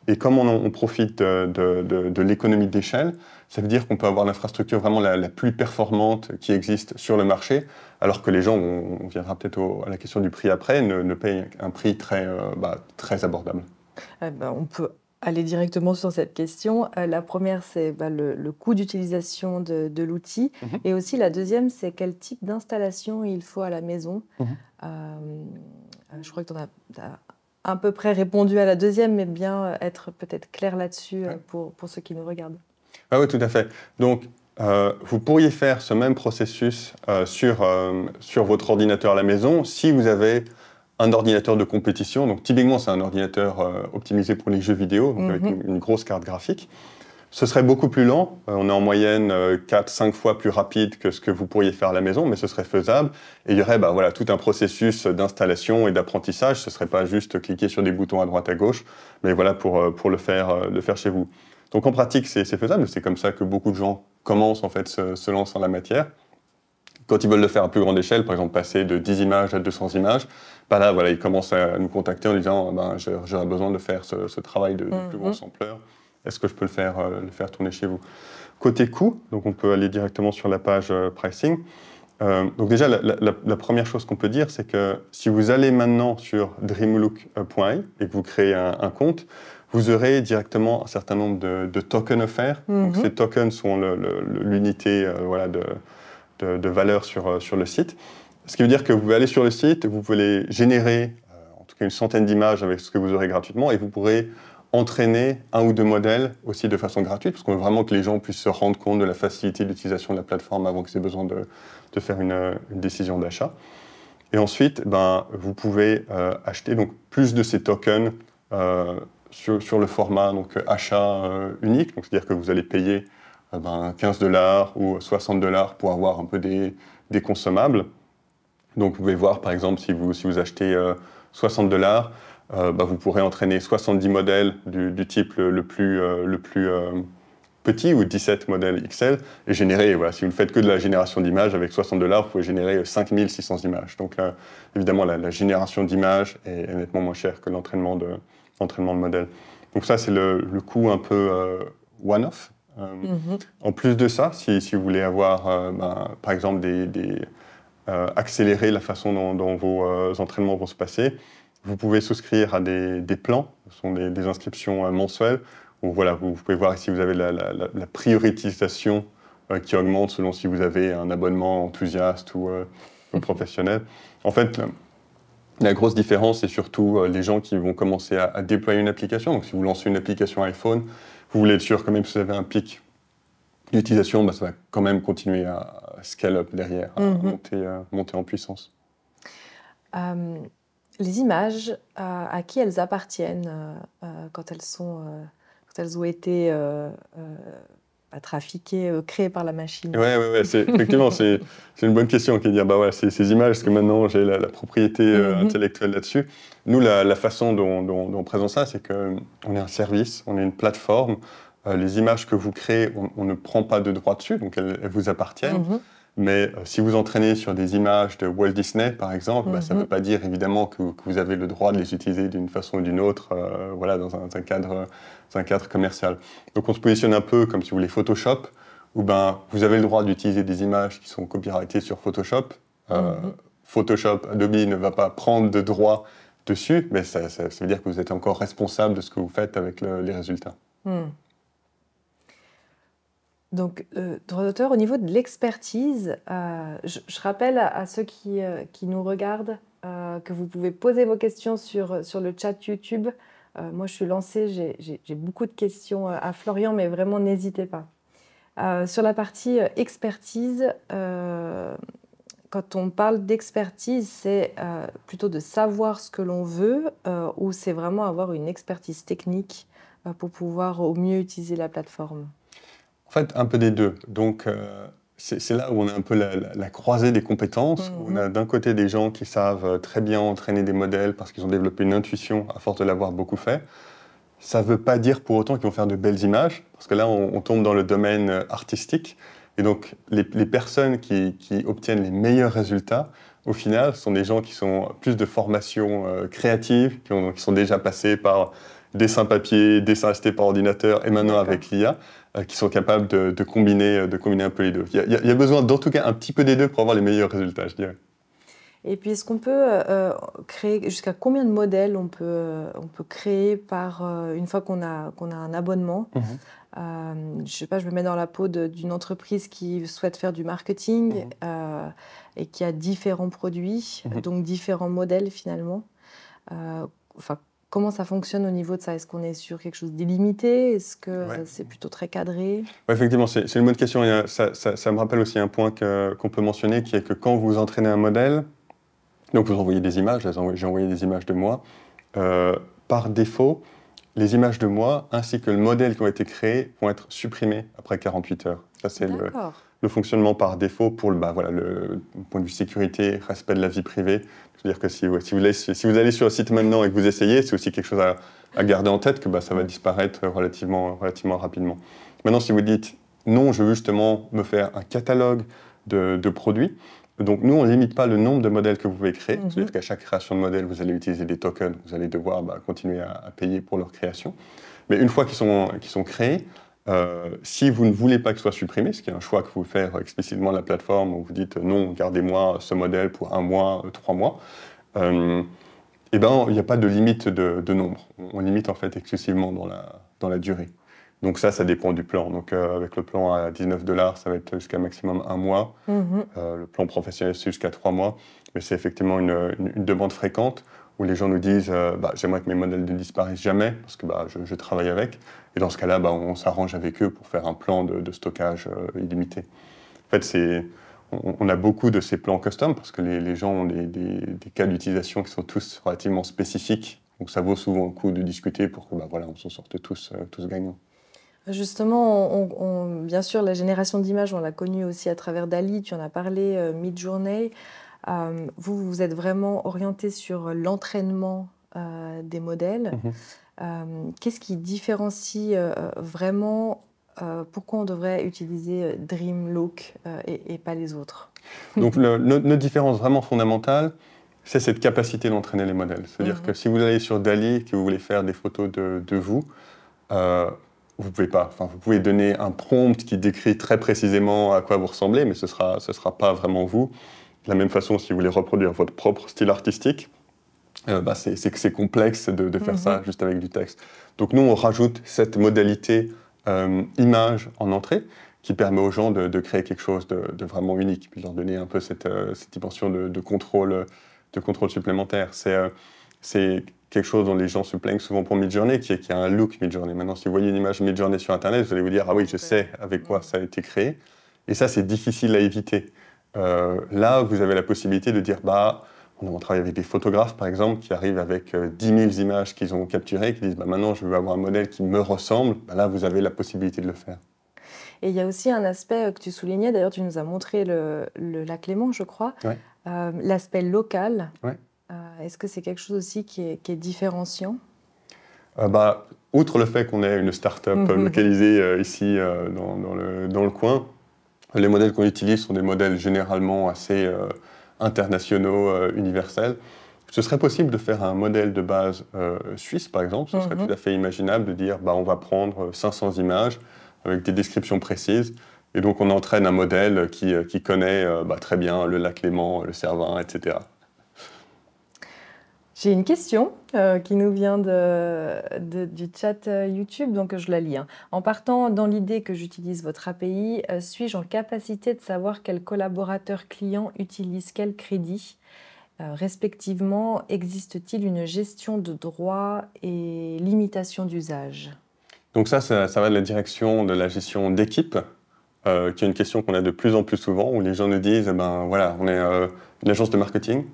Et comme on, profite euh, de, de, l'économie d'échelle, ça veut dire qu'on peut avoir l'infrastructure vraiment la, la, plus performante qui existe sur le marché, alors que les gens, on, viendra peut-être à la question du prix après, ne, ne payent un prix très, bah, très abordable.
Eh ben, on peut aller directement sur cette question. Euh, la première, c'est bah, le, coût d'utilisation de, l'outil. Mhm. Et aussi, la deuxième, c'est quel type d'installation il faut à la maison. Mhm. Euh, euh, je crois que tu as, as, à peu près répondu à la deuxième, mais bien être peut-être clair là-dessus pour, pour, ceux qui nous regardent.
Ah oui, tout à fait. Donc, vous pourriez faire ce même processus sur, sur votre ordinateur à la maison si vous avez un ordinateur de compétition. Donc typiquement, c'est un ordinateur euh, optimisé pour les jeux vidéo, avec mhm. une, grosse carte graphique. Ce serait beaucoup plus lent. Euh, on est en moyenne 4-5 euh, fois plus rapide que ce que vous pourriez faire à la maison, mais ce serait faisable. Et il y aurait bah, voilà, tout un processus d'installation et d'apprentissage. Ce ne serait pas juste cliquer sur des boutons à droite à gauche, mais voilà pour, le, faire, le faire chez vous. Donc en pratique, c'est faisable. C'est comme ça que beaucoup de gens commencent, en fait, se, se lancent en la matière. Quand ils veulent le faire à plus grande échelle, par exemple passer de 10 images à 200 images, bah là, voilà, ils commencent à nous contacter en disant euh, ben, j'aurais besoin de faire ce, travail de, plus mhm. grosse ampleur. Est-ce que je peux le faire, euh, le faire tourner chez vous Côté coût, donc on peut aller directement sur la page euh, pricing. donc déjà, la, première chose qu'on peut dire, c'est que si vous allez maintenant sur dreamlook.ai et que vous créez un, compte, vous aurez directement un certain nombre de, tokens offerts. Mhm. ces tokens sont l'unité voilà, de, valeur sur, sur le site. Ce qui veut dire que vous pouvez aller sur le site, vous pouvez générer, euh, en tout cas une centaine d'images avec ce que vous aurez gratuitement, et vous pourrez entraîner un ou deux modèles aussi de façon gratuite, parce qu'on veut vraiment que les gens puissent se rendre compte de la facilité d'utilisation de la plateforme avant que aient besoin de, faire une, décision d'achat. Et ensuite, ben, vous pouvez euh, acheter donc, plus de ces tokens euh, sur, le format donc, achat unique, c'est-à-dire que vous allez payer 15 ben, dollars ou 60 dollars pour avoir un peu des consommables. Donc vous pouvez voir par exemple si vous, si vous achetez 60 euh, dollars, euh, bah, vous pourrez entraîner 70 modèles du, type le, plus, le plus euh, petit ou 17 modèles XL et générer, voilà, si vous ne faites que de la génération d'images, avec 60 dollars, vous pouvez générer 5600 images. Donc évidemment, la, génération d'images est, nettement moins chère que l'entraînement de, l'entraînement de modèles. Donc ça, c'est le, le coût un peu one-off. Mm-hmm. En plus de ça, si, si vous voulez avoir, ben, par exemple, des euh, accélérer la façon dont, vos euh, entraînements vont se passer. Vous pouvez souscrire à des, plans, ce sont des, inscriptions euh, mensuelles, où voilà, vous, pouvez voir si vous avez la, la, prioritisation qui augmente selon si vous avez un abonnement enthousiaste ou, professionnel. En fait, la grosse différence, c'est surtout les gens qui vont commencer à, déployer une application. Donc, si vous lancez une application iPhone, vous voulez être sûr quand même si vous avez un pic d'utilisation, bah, ça va quand même continuer à, scale derrière, mhm. euh, monter, en puissance
euh, Les images, euh, à qui elles appartiennent quand, elles sont, quand ont été bah, trafiquées, créées par la machine Oui, effectivement,
c'est une bonne question qui est de dire, bah ces images, parce que maintenant j'ai la, propriété mhm. intellectuelle là-dessus. Nous, la, façon dont, on présente ça, c'est qu'on est un service, on est une plateforme. les images que vous créez, on, ne prend pas de droit dessus, donc elles, vous appartiennent. Mhm. Mais euh, si vous entraînez sur des images de Walt Disney, par exemple, bah, ça ne mhm. veut pas dire évidemment que, vous avez le droit de les utiliser d'une façon ou d'une autre, euh, voilà, dans un, cadre, commercial. Donc on se positionne un peu comme si vous voulez Photoshop, où ben, vous avez le droit d'utiliser des images qui sont copyrightées sur Photoshop. Euh, mhm. Photoshop, Adobe ne va pas prendre de droit dessus, mais ça, veut dire que vous êtes encore responsable de ce que vous faites avec les résultats.
Hmm. Donc, euh, droit d'auteur, au niveau de l'expertise, euh, je, rappelle à, ceux euh, qui, nous regardent euh, que vous pouvez poser vos questions sur, sur le chat YouTube. moi, je suis lancée, j'ai beaucoup de questions à Florian, mais vraiment, n'hésitez pas. sur la partie expertise, quand on parle d'expertise, c'est plutôt de savoir ce que l'on veut ou c'est vraiment avoir une expertise technique pour pouvoir au mieux utiliser la plateforme
en fait, un peu des deux. Donc, euh, c'est là où on a un peu la, croisée des compétences. On a mhm. d'un côté des gens qui savent euh, très bien entraîner des modèles parce qu'ils ont développé une intuition à force de l'avoir beaucoup fait. Ça ne veut pas dire pour autant qu'ils vont faire de belles images, parce que là, on, tombe dans le domaine euh, artistique. Et donc, les, personnes qui, obtiennent les meilleurs résultats, au final, sont des gens qui sont plus de formation créative, qui, qui, sont déjà passés par dessin papier, dessin assisté par ordinateur, et maintenant avec l'IA. Euh, qui sont capables de, combiner, euh, de combiner un peu les deux. Il y, a, besoin d'en tout cas un petit peu des deux pour avoir les meilleurs résultats, je dirais.
Et puis, est-ce qu'on peut euh, créer, jusqu'à combien de modèles on peut, on peut créer par, une fois qu'on a, qu'on a un abonnement Je mhm. euh, Je sais pas, je me mets dans la peau d'une entreprise qui souhaite faire du marketing mhm. et qui a différents produits, mhm. donc différents modèles finalement. Enfin, Comment ça fonctionne au niveau de ça Est-ce qu'on est sur quelque chose d'élimité Est-ce que c'est plutôt très cadré
Effectivement, c'est une bonne question. ça, me rappelle aussi un point qu'on peut mentionner, qui est que quand vous entraînez un modèle, donc vous envoyez des images, j'ai envoyé des images de moi, euh, par défaut, les images de moi ainsi que le modèle qui ont été créés vont être supprimés après 48 heures. Ça, c'est le, fonctionnement par défaut pour le, bah, voilà, le point de vue sécurité, respect de la vie privée. C'est-à-dire que si, vous allez, sur le site maintenant et que vous essayez, c'est aussi quelque chose à, garder en tête que bah, ça va disparaître relativement, rapidement. Maintenant, si vous dites non, je veux justement me faire un catalogue de, produits, donc nous, on ne limite pas le nombre de modèles que vous pouvez créer. Mhm. C'est-à-dire qu'à chaque création de modèle, vous allez utiliser des tokens, vous allez devoir bah, continuer à, payer pour leur création. Mais une fois qu'ils sont créés, euh, si vous ne voulez pas que ce soit supprimé, ce qui est un choix que vous faites explicitement à la plateforme, où vous dites euh, non, gardez-moi ce modèle pour un mois, euh, trois mois, eh ben, il n'y a pas de limite de, nombre. On limite en fait exclusivement dans la, durée. Donc ça, ça dépend du plan. Donc avec le plan à 19 dollars, ça va être jusqu'à maximum un mois. Mhm. le plan professionnel, c'est jusqu'à trois mois. Mais c'est effectivement une, demande fréquente où les gens nous disent bah, j'aimerais que mes modèles ne disparaissent jamais parce que bah, je travaille avec. Et dans ce cas-là, bah, on s'arrange avec eux pour faire un plan de, stockage euh, illimité. En fait, c'est, on, a beaucoup de ces plans custom parce que les, gens ont des, cas d'utilisation qui sont tous relativement spécifiques. Donc ça vaut souvent le coup de discuter pour que bah, voilà, on s'en sorte tous, euh, tous gagnants.
Justement, on, bien sûr, la génération d'images, on l'a connue aussi à travers Dali, tu en as parlé, euh, journée euh, vous, vous êtes vraiment orienté sur l'entraînement des modèles. Mhm. Euh, qu'est-ce qui différencie euh, vraiment euh, pourquoi on devrait utiliser Dream Look et, pas les autres
Donc notre différence vraiment fondamentale, c'est cette capacité d'entraîner les modèles. C'est-à-dire mhm. que si vous allez sur Dali et que vous voulez faire des photos de, vous, vous pouvez pas. Enfin, vous pouvez donner un prompt qui décrit très précisément à quoi vous ressemblez, mais ce sera, ce sera pas vraiment vous. De la même façon, si vous voulez reproduire votre propre style artistique, euh, bah c'est que c'est complexe de, de faire ça mhm. juste avec du texte. Donc nous, on rajoute cette modalité euh, image en entrée qui permet aux gens de, de créer quelque chose de, de, vraiment unique, puis leur donner un peu cette, euh, cette dimension de, contrôle, de contrôle supplémentaire. Euh, c'est quelque chose dont les gens se plaignent souvent pour Midjourney, qui, est, qui a un look Midjourney. Maintenant, si vous voyez une image Midjourney sur Internet, vous allez vous dire « Ah oui, je sais avec quoi mm. ça a été créé ». Et ça, c'est difficile à éviter. là, vous avez la possibilité de dire « Bah, on travaille avec des photographes, par exemple, qui arrivent avec 10 euh, 000 images qu'ils ont capturées, qui disent bah, maintenant je veux avoir un modèle qui me ressemble. Bah, là, vous avez la possibilité de le faire.
Et il y a aussi un aspect euh, que tu soulignais, d'ailleurs, tu nous as montré le, le lac Léman, je crois, euh, l'aspect local. Est-ce que c'est quelque chose aussi qui est, différenciant
bah, Outre le fait qu'on est une start-up *laughs* localisée ici dans, le, coin, les modèles qu'on utilise sont des modèles généralement assez internationaux, euh, universels. Ce serait possible de faire un modèle de base euh, suisse, par exemple. Ce serait mhm. tout à fait imaginable de dire bah, on va prendre 500 euh, images avec des descriptions précises. Et donc, on entraîne un modèle qui, qui connaît bah, très bien le lac Léman, le Cervin, etc.
J'ai une question euh, qui nous vient du chat euh, YouTube, donc je la lis. Hein. En partant dans l'idée que j'utilise votre API, euh, suis-je en capacité de savoir quel collaborateur client utilise quel crédit Respectivement, existe-t-il une gestion de droits et limitation d'usage
Donc ça, ça, va de la direction de la gestion d'équipe, qui est une question qu'on a de plus en plus souvent, où les gens nous disent, eh ben voilà, on est une agence de marketing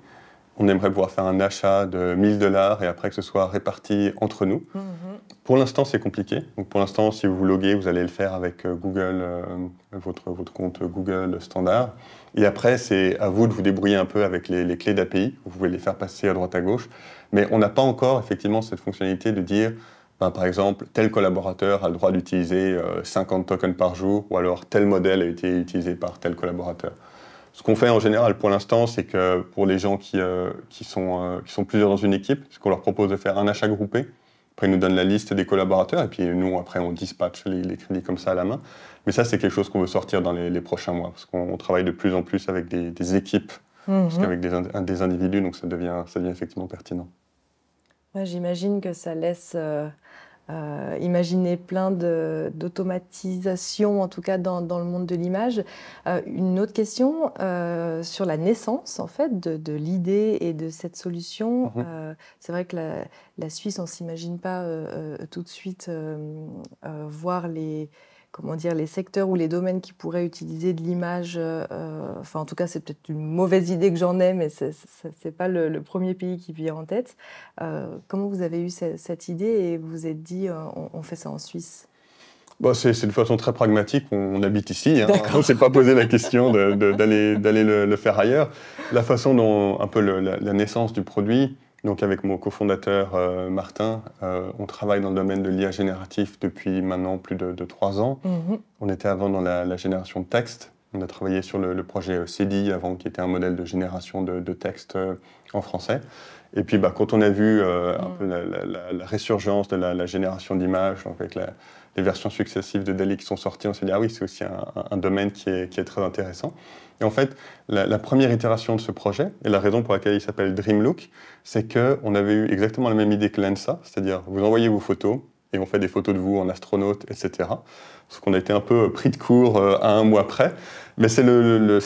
on aimerait pouvoir faire un achat de 1000 dollars et après que ce soit réparti entre nous. Mhm. Pour l'instant, c'est compliqué. Donc pour l'instant, si vous vous loguez, vous allez le faire avec euh, Google, euh, votre, votre compte Google standard. Et après, c'est à vous de vous débrouiller un peu avec les, clés d'API. Vous pouvez les faire passer à droite à gauche. Mais on n'a pas encore effectivement cette fonctionnalité de dire, ben, par exemple, tel collaborateur a le droit d'utiliser 50 euh, tokens par jour ou alors tel modèle a été utilisé par tel collaborateur. Ce qu'on fait en général pour l'instant, c'est que pour les gens qui, euh, qui, sont, euh, qui sont plusieurs dans une équipe, ce qu'on leur propose de faire un achat groupé. Après, ils nous donnent la liste des collaborateurs et puis nous, après, on dispatche les, crédits comme ça à la main. Mais ça, c'est quelque chose qu'on veut sortir dans les, prochains mois parce qu'on travaille de plus en plus avec des, équipes mhm. avec des, individus, donc ça devient, ça devient effectivement pertinent.
J'imagine que ça laisse euh, euh, imaginez imaginer plein d'automatisation, en tout cas dans, le monde de l'image. Euh, une autre question euh, sur la naissance, en fait, de, l'idée et de cette solution. Mhm. C'est vrai que la, la Suisse, on ne s'imagine pas tout de suite voir les comment dire, les secteurs ou les domaines qui pourraient utiliser de l'image. Euh, euh, enfin, en tout cas, c'est peut-être une mauvaise idée que j'en ai, mais ce n'est pas le, premier pays qui vient en tête. Euh, comment vous avez eu cette, idée et vous êtes dit, on, fait ça en Suisse
bah, c'est de façon très pragmatique, on, habite ici, hein. on ne s'est pas posé la question d'aller le, faire ailleurs. La façon dont, un peu la, naissance du produit, donc avec mon cofondateur euh, Martin, euh, on travaille dans le domaine de l'IA génératif depuis maintenant plus de, trois ans. Mhm. On était avant dans la, génération de texte. On a travaillé sur le, projet euh, CEDI avant, qui était un modèle de génération de, texte en français. Et puis bah, quand on a vu un mhm. peu la, résurgence de la, génération d'images, avec les versions successives de DALI qui sont sorties, on s'est dit, ah oui, c'est aussi un, domaine qui est très intéressant. Et en fait, la, première itération de ce projet, et la raison pour laquelle il s'appelle Dreamlook, c'est qu'on avait eu exactement la même idée que l'ENSA, c'est-à-dire vous envoyez vos photos, et on fait des photos de vous en astronaute, etc. Parce qu'on a été un peu euh, pris de court à euh, un mois près. Mais c'était le,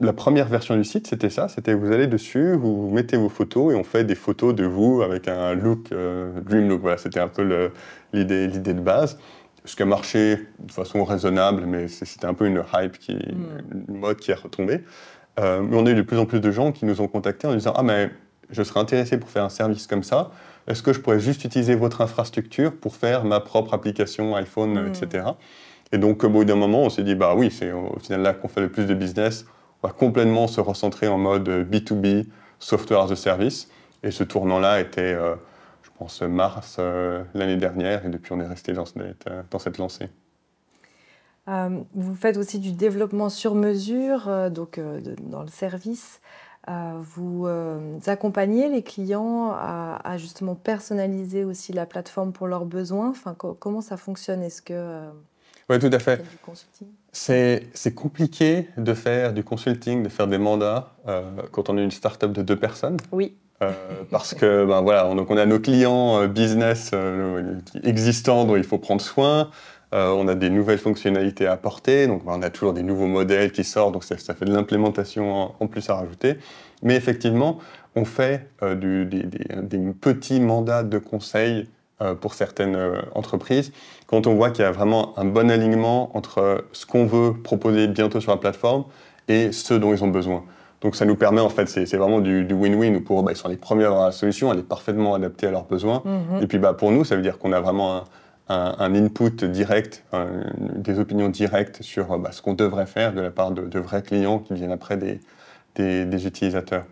la, première version du site, c'était ça. C'était vous allez dessus, vous, mettez vos photos et on fait des photos de vous avec un look, euh, Dreamlook. dream look. Voilà, c'était un peu l'idée de base ce qui a marché de façon raisonnable, mais c'était un peu une hype, qui, hmm. une mode qui est retombée. Euh, mais on a eu de plus en plus de gens qui nous ont contactés en disant Ah, mais je serais intéressé pour faire un service comme ça. Est-ce que je pourrais juste utiliser votre infrastructure pour faire ma propre application iPhone, hmm. etc. Et donc, au bout d'un moment, on s'est dit Bah oui, c'est au final là qu'on fait le plus de business. On va complètement se recentrer en mode B2B, software as a service. Et ce tournant-là était. Euh, en ce mars euh, l'année dernière et depuis on est resté dans cette, euh, lancée.
Euh, vous faites aussi du développement sur mesure, donc dans le service. vous accompagnez les clients à, justement personnaliser aussi la plateforme pour leurs besoins. Enfin, comment ça fonctionne Est-ce que
oui, tout à fait. C'est compliqué de faire du consulting, de faire des mandats quand on est une start-up de deux personnes. Oui. Euh, parce que ben voilà, donc on a nos clients euh, business euh, existants dont il faut prendre soin. on a des nouvelles fonctionnalités à apporter, donc ben, on a toujours des nouveaux modèles qui sortent, donc ça, fait de l'implémentation en, plus à rajouter. Mais effectivement, on fait des, petits mandats de conseil pour certaines entreprises. Quand on voit qu'il y a vraiment un bon alignement entre ce qu'on veut proposer bientôt sur la plateforme et ce dont ils ont besoin. Donc ça nous permet en fait, c'est vraiment du win-win pour bah, ils sont les premiers à avoir la solution, elle est parfaitement adaptée à leurs besoins. Mhm. Et puis bah, pour nous, ça veut dire qu'on a vraiment un, input direct, des opinions directes sur bah, ce qu'on devrait faire de la part de, vrais clients qui viennent après des, utilisateurs.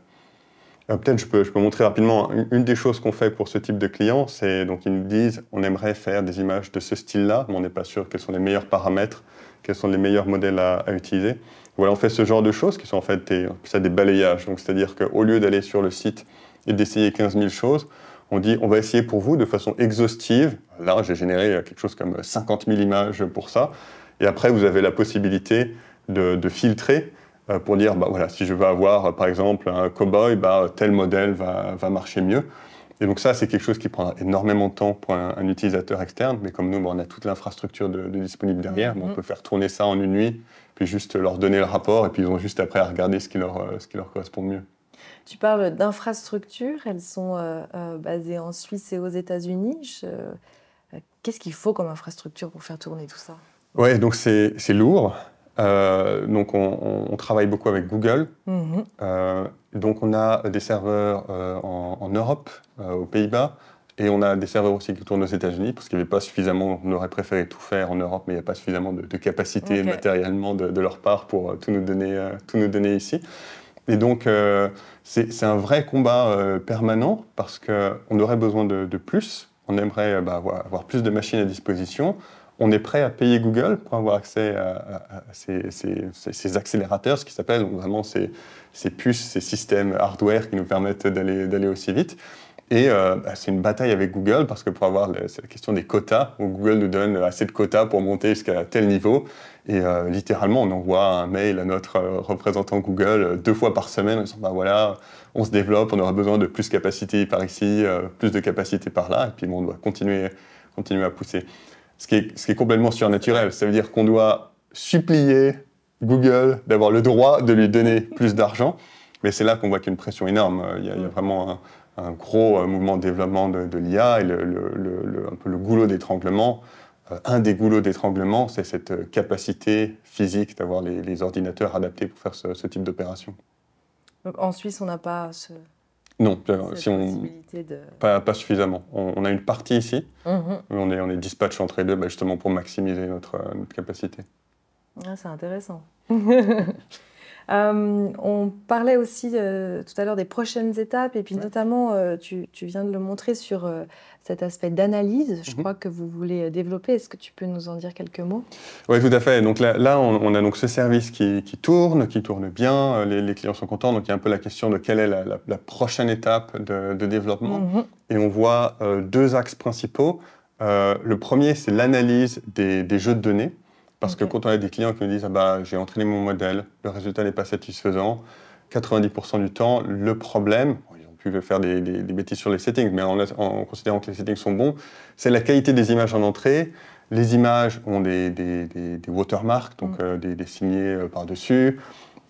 Euh, peut-être je peux, je peux montrer rapidement une, des choses qu'on fait pour ce type de clients, c'est donc ils nous disent on aimerait faire des images de ce style-là, mais on n'est pas sûr quels sont les meilleurs paramètres, quels sont les meilleurs modèles à utiliser. Voilà, on fait ce genre de choses qui sont en fait des, ça, des balayages. c'est-à-dire qu'au lieu d'aller sur le site et d'essayer 15 000 choses, on dit on va essayer pour vous de façon exhaustive. Là, j'ai généré euh, quelque chose comme 50 000 images pour ça. Et après, vous avez la possibilité de, filtrer euh, pour dire bah, voilà, si je veux avoir euh, par exemple un cowboy, bah, tel modèle va, va marcher mieux. Et donc ça, c'est quelque chose qui prend énormément de temps pour un, utilisateur externe, mais comme nous, bah, on a toute l'infrastructure de, disponible derrière, mm-hmm. on peut faire tourner ça en une nuit puis juste leur donner le rapport, et puis ils ont juste après à regarder ce qui leur, euh, ce qui leur correspond mieux.
Tu parles d'infrastructures, elles sont euh, euh, basées en Suisse et aux États-Unis. Qu'est-ce qu'il faut comme infrastructure pour faire tourner tout ça
Oui, donc c'est lourd. donc on, travaille beaucoup avec Google. Mhm. donc on a des serveurs en, Europe, aux Pays-Bas, et on a des serveurs aussi qui tournent aux États-Unis parce qu'il n'y avait pas suffisamment, on aurait préféré tout faire en Europe, mais il n'y a pas suffisamment de, capacité matériellement de, leur part pour euh, tout, nous donner, euh, tout nous ici. Et donc, euh, c'est un vrai combat permanent parce qu'on aurait besoin de, plus. On aimerait bah, avoir, avoir, plus de machines à disposition. On est prêt à payer Google pour avoir accès à, ces, accélérateurs, ce qui s'appelle vraiment ces, puces, ces systèmes hardware qui nous permettent d'aller aussi vite. Et euh, bah, c'est une bataille avec Google parce que pour avoir le, la question des quotas, où Google nous donne assez de quotas pour monter jusqu'à tel niveau. Et euh, littéralement, on envoie un mail à notre euh, représentant Google deux fois par semaine en disant bah voilà, on se développe, on aura besoin de plus de capacité par ici, plus de capacité par là, et puis on doit continuer, continuer à pousser. Ce qui, est, ce qui est complètement surnaturel. Ça veut dire qu'on doit supplier Google d'avoir le droit de lui donner plus d'argent. Mais c'est là qu'on voit qu'il y a une pression énorme. Il y a, il y a mm. vraiment un, un gros euh, mouvement de développement de, l'IA et le, un peu le goulot d'étranglement. Euh, un des goulots d'étranglement, c'est cette euh, capacité physique d'avoir les, ordinateurs adaptés pour faire ce, type d'opération.
En Suisse, on n'a pas ce...
Non, si on, pas, pas, suffisamment. On, a une partie ici, mhm. mais on est, on est dispatch entre les deux bah, justement pour maximiser notre, notre capacité.
Ah, c'est intéressant. *laughs* Euh, on parlait aussi euh, tout à l'heure des prochaines étapes, et puis notamment, euh, tu, viens de le montrer sur cet aspect d'analyse, je mhm. crois que vous voulez développer. Est-ce que tu peux nous en dire quelques mots
Oui, tout à fait. Donc là, on, a donc ce service qui, tourne, qui tourne bien, les, clients sont contents, donc il y a un peu la question de quelle est la, prochaine étape de, développement. Mhm. Et on voit deux axes principaux. le premier, c'est l'analyse des jeux de données. Parce que quand on a des clients qui nous disent ah bah, j'ai entraîné mon modèle, le résultat n'est pas satisfaisant, 90% du temps, le problème, ils ont pu faire des, bêtises sur les settings, mais en, considérant que les settings sont bons, c'est la qualité des images en entrée. Les images ont des, des watermarks, donc mm. euh, des, signés euh, par-dessus.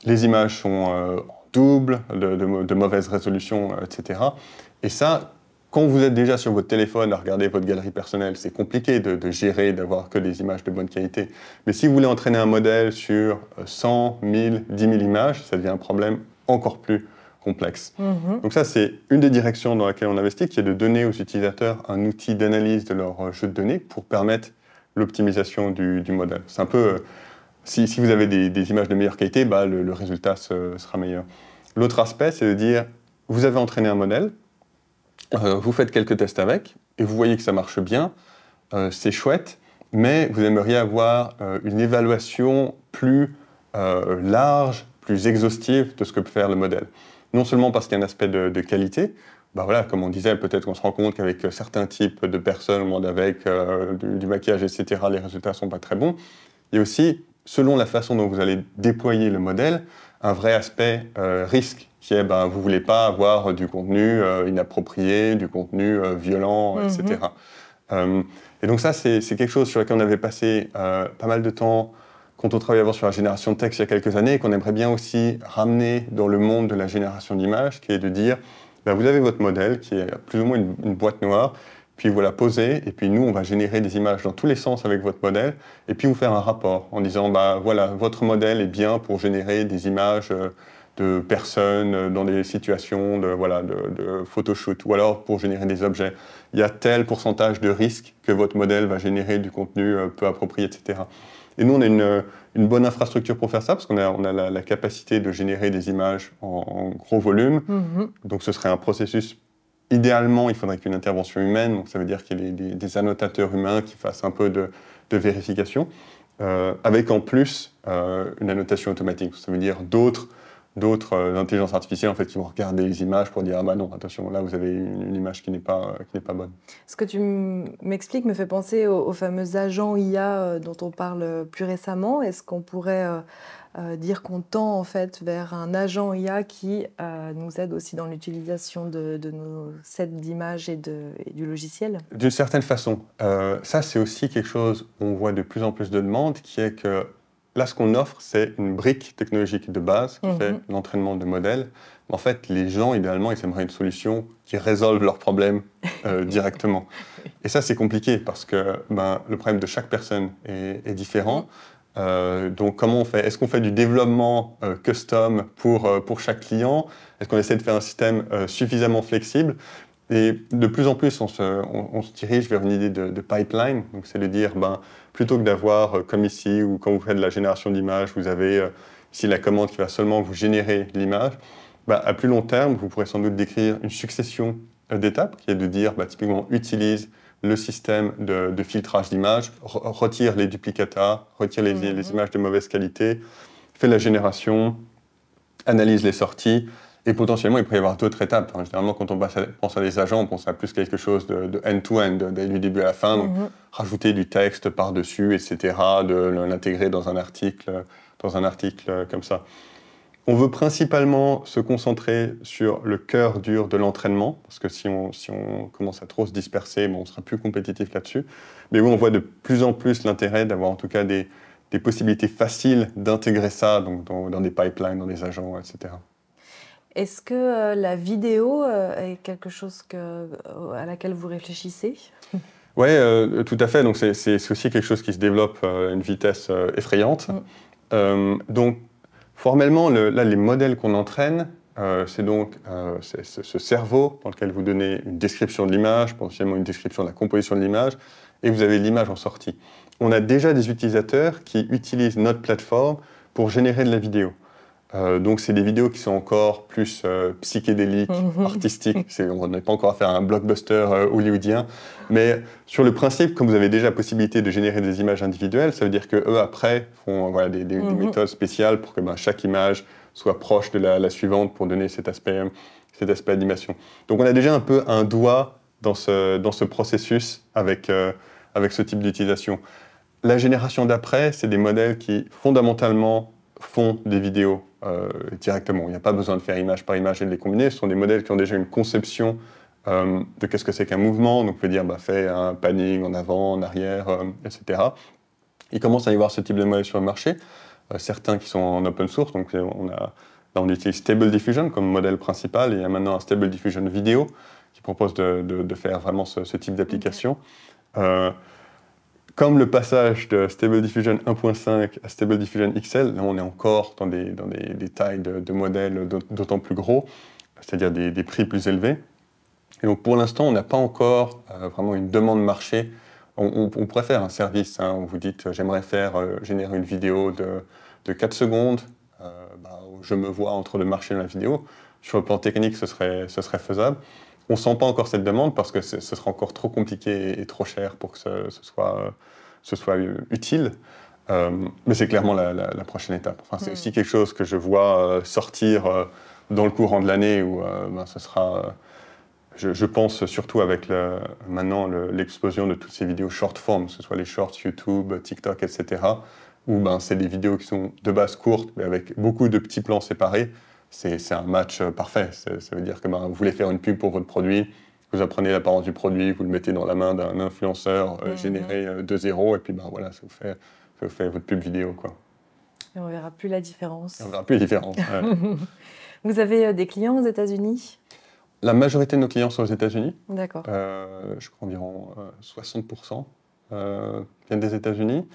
Les images sont euh, doubles, de, de mauvaise résolution, etc. Et ça, quand vous êtes déjà sur votre téléphone à regarder votre galerie personnelle, c'est compliqué de, gérer, d'avoir que des images de bonne qualité. Mais si vous voulez entraîner un modèle sur 100, 1000, 10 000 images, ça devient un problème encore plus complexe. Mhm. Donc ça, c'est une des directions dans laquelle on investit, qui est de donner aux utilisateurs un outil d'analyse de leur euh, jeu de données pour permettre l'optimisation du, modèle. C'est un peu, euh, si, vous avez des, images de meilleure qualité, bah, le, résultat sera meilleur. L'autre aspect, c'est de dire, vous avez entraîné un modèle, euh, vous faites quelques tests avec et vous voyez que ça marche bien, euh, c'est chouette, mais vous aimeriez avoir euh, une évaluation plus large, plus exhaustive de ce que peut faire le modèle. Non seulement parce qu'il y a un aspect de, qualité, bah voilà, comme on disait, peut-être qu'on se rend compte qu'avec certains types de personnes, on monde avec du, maquillage, etc., les résultats ne sont pas très bons. Il y a aussi, selon la façon dont vous allez déployer le modèle, un vrai aspect risque qui est ben, vous voulez pas avoir euh, du contenu euh, inapproprié, du contenu euh, violent, etc. Mm-hmm. et donc ça, c'est quelque chose sur lequel on avait passé pas mal de temps quand on travaillait avant sur la génération de texte il y a quelques années et qu'on aimerait bien aussi ramener dans le monde de la génération d'images, qui est de dire, ben, vous avez votre modèle, qui est plus ou moins une, boîte noire, puis vous la posez, et puis nous, on va générer des images dans tous les sens avec votre modèle, et puis vous faire un rapport en disant, ben voilà, votre modèle est bien pour générer des images de personnes euh, dans des situations de, voilà, de, photoshoot ou alors pour générer des objets. Il y a tel pourcentage de risque que votre modèle va générer du contenu euh, peu approprié, etc. Et nous, on a une, euh, une bonne infrastructure pour faire ça parce qu'on a, on a la, capacité de générer des images en, gros volume. Mhm. Donc ce serait un processus Idéalement, il faudrait qu'une intervention humaine, donc ça veut dire qu'il y ait des, annotateurs humains qui fassent un peu de, de vérification, avec en plus une annotation automatique. Ça veut dire d'autres d'autres l'intelligence euh, artificielle, en fait, qui vont regarder les images pour dire ah bah non attention là vous avez une, image qui n'est pas euh, qui n'est pas bonne.
Ce que tu m'expliques me fait penser aux, fameux agents IA euh, dont on parle plus récemment. Est-ce qu'on pourrait dire qu'on tend en fait vers un agent IA qui nous aide aussi dans l'utilisation de, nos sets d'images et, de du logiciel
D'une certaine façon, ça c'est aussi quelque chose qu'on voit de plus en plus de demandes qui est que Là, ce qu'on offre, c'est une brique technologique de base qui fait mhm. l'entraînement de modèles. En fait, les gens, idéalement, ils aimeraient une solution qui résolve leurs problèmes euh, *laughs* directement. Et ça, c'est compliqué parce que ben, le problème de chaque personne est, différent. Mhm. Euh, donc, comment on fait Est-ce qu'on fait du développement euh, custom pour, pour chaque client Est-ce qu'on essaie de faire un système suffisamment flexible Et de plus en plus, on se, on, dirige vers une idée de, de pipeline. Donc, c'est de dire, ben, plutôt que d'avoir, euh, comme ici, ou quand vous faites de la génération d'images, vous avez euh, ici la commande qui va seulement vous générer l'image, bah, à plus long terme, vous pourrez sans doute décrire une succession euh, d'étapes, qui est de dire bah, typiquement utilise le système de, filtrage d'images, retire les duplicata, retire les, les, mhm. images de mauvaise qualité, fait la génération, analyse les sorties, et potentiellement, il pourrait y avoir d'autres étapes. Hein. Généralement, quand on pense à des agents, on pense à plus quelque chose de end-to-end, du début à la fin. Donc, mhm. rajouter du texte par-dessus, etc., de l'intégrer dans un article, dans un article euh, comme ça. On veut principalement se concentrer sur le cœur dur de l'entraînement, parce que si on, commence à trop se disperser, on sera plus compétitif là-dessus. Mais oui, on voit de plus en plus l'intérêt d'avoir en tout cas des, possibilités faciles d'intégrer ça dans, dans, des pipelines, dans des agents, etc.
Est-ce que euh, la vidéo euh, est quelque chose euh, à laquelle vous réfléchissez *laughs*
Oui, tout à fait. Donc c'est aussi quelque chose qui se développe à une vitesse effrayante. Mm. donc formellement, là, les modèles qu'on entraîne, c'est donc ce cerveau dans lequel vous donnez une description de l'image, potentiellement une description de la composition de l'image, et vous avez l'image en sortie. On a déjà des utilisateurs qui utilisent notre plateforme pour générer de la vidéo. Euh, donc, c'est des vidéos qui sont encore plus euh, psychédéliques, mhm. artistiques. on n'est pas encore à faire un blockbuster euh, hollywoodien. Mais sur le principe, comme vous avez déjà la possibilité de générer des images individuelles, ça veut dire qu'eux, après, font des, mhm. méthodes spéciales pour que ben, chaque image soit proche de la, la, suivante pour donner cet aspect, cet aspect animation. Donc, on a déjà un peu un doigt dans ce, dans ce processus avec, avec ce type d'utilisation. La génération d'après, c'est des modèles qui fondamentalement font des vidéos euh, directement. Il n'y a pas besoin de faire image par image et de les combiner. Ce sont des modèles qui ont déjà une conception euh, de qu'est-ce que c'est qu'un mouvement. Donc, on peut dire, bah, fais un panning en avant, en arrière, euh, etc. Il commence à y avoir ce type de modèles sur le marché. certains qui sont en open source. Donc, on a, on utilise Stable Diffusion comme modèle principal. Et il y a maintenant un Stable Diffusion vidéo qui propose de, faire vraiment ce, type d'application comme le passage de Stable Diffusion 1.5 à Stable Diffusion XL, là on est encore dans des, dans des, tailles de, modèles d'autant plus gros, c'est-à-dire des, prix plus élevés. Et donc pour l'instant, on n'a pas encore euh, vraiment une demande marché. On, on, pourrait faire un service, hein, on vous dit euh, j'aimerais faire euh, générer une vidéo de, de 4 secondes, où bah, je me vois entre le marché et la vidéo. Sur le plan technique, ce serait, ce serait faisable on sent pas encore cette demande parce que ce sera encore trop compliqué et, trop cher pour que ce, soit, euh, euh, utile. Euh, mais c'est clairement la, prochaine étape. c'est aussi mm. quelque chose que je vois sortir dans le courant de l'année où ben, ce sera. Je, pense surtout avec maintenant l'explosion de toutes ces vidéos short form, que ce soit les shorts YouTube, TikTok, etc., où ben, c'est des vidéos qui sont de base courtes, mais avec beaucoup de petits plans séparés, c'est un match euh, parfait. Ça veut dire que ben, vous voulez faire une pub pour votre produit, vous apprenez l'apparence du produit, vous le mettez dans la main d'un influenceur euh, mhm. généré euh, de zéro, et puis ben, voilà, ça vous, fait, votre pub vidéo. Quoi.
Et on verra plus la différence. on verra plus la différence. *laughs* vous avez des clients aux États-Unis
La majorité de nos clients sont aux États-Unis. D'accord. je crois environ 60% viennent des États-Unis.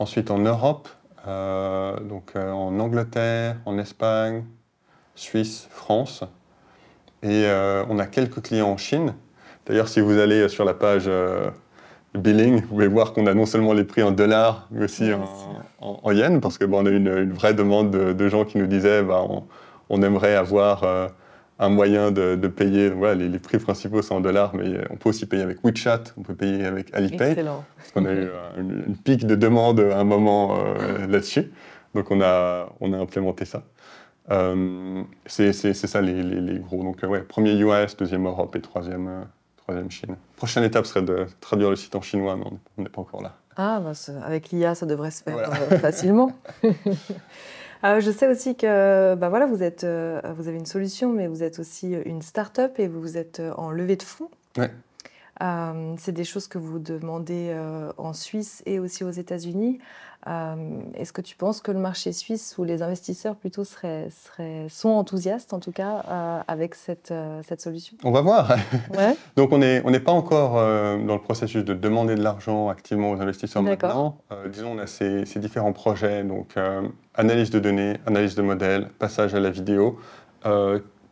Ensuite, en Europe, donc en Angleterre, en Espagne, Suisse, France. Et euh, on a quelques clients en Chine. D'ailleurs, si vous allez sur la page euh, billing, vous pouvez voir qu'on a non seulement les prix en dollars, mais aussi en, en, yens, parce qu'on a une, une vraie demande de, gens qui nous disaient bah, on, aimerait avoir euh, un moyen de, payer. les, prix principaux sont en dollars, mais on peut aussi payer avec WeChat, on peut payer avec Alipay. Excellent. Parce a eu une, pique de demande à un moment là-dessus. Donc on a implémenté ça. Euh, c'est ça les, gros. Donc, euh, ouais, premier US, deuxième Europe et troisième, euh, troisième Chine. Prochaine étape serait de traduire le site en chinois, mais on n'est pas encore là.
Ah, bah, avec l'IA, ça devrait se faire
facilement. *laughs* *laughs*
je sais aussi que bah voilà, vous, êtes, vous avez une solution, mais vous êtes aussi une start-up et vous êtes en levée de fonds. c'est des choses que vous demandez en Suisse et aussi aux États-Unis. Euh, est-ce que tu penses que le marché suisse ou les investisseurs plutôt seraient, sont enthousiastes en tout cas euh, avec cette, euh, cette
solution On va voir. *laughs* *laughs* Donc on n'est on est pas encore dans le processus de demander de l'argent activement aux investisseurs maintenant. disons on a ces, différents projets donc analyse de données, analyse de modèles, passage à la vidéo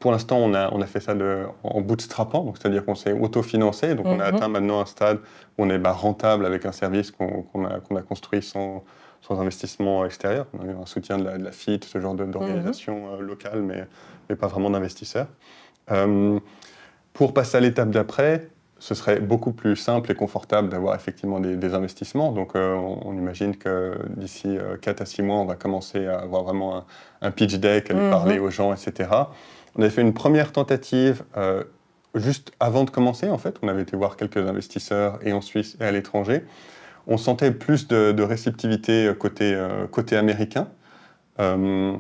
pour l'instant, on a, on a fait ça de, en bootstrapant, c'est-à-dire qu'on s'est autofinancé. Donc, on a mhm. atteint maintenant un stade où on est bah, rentable avec un service qu'on a, a, construit sans, sans investissement extérieur. On a un soutien de la, de FIT, ce genre d'organisation mhm. euh, locale, mais, mais, pas vraiment d'investisseurs. Euh, pour passer à l'étape d'après, ce serait beaucoup plus simple et confortable d'avoir effectivement des, investissements. Donc euh, on, imagine que d'ici quatre 4 à 6 mois, on va commencer à avoir vraiment un, pitch deck, aller mhm. parler aux gens, etc. On avait fait une première tentative juste avant de commencer, en fait. On avait été voir quelques investisseurs et en Suisse et à l'étranger on sentait plus de, réceptivité euh, euh, côté, américain. Euh,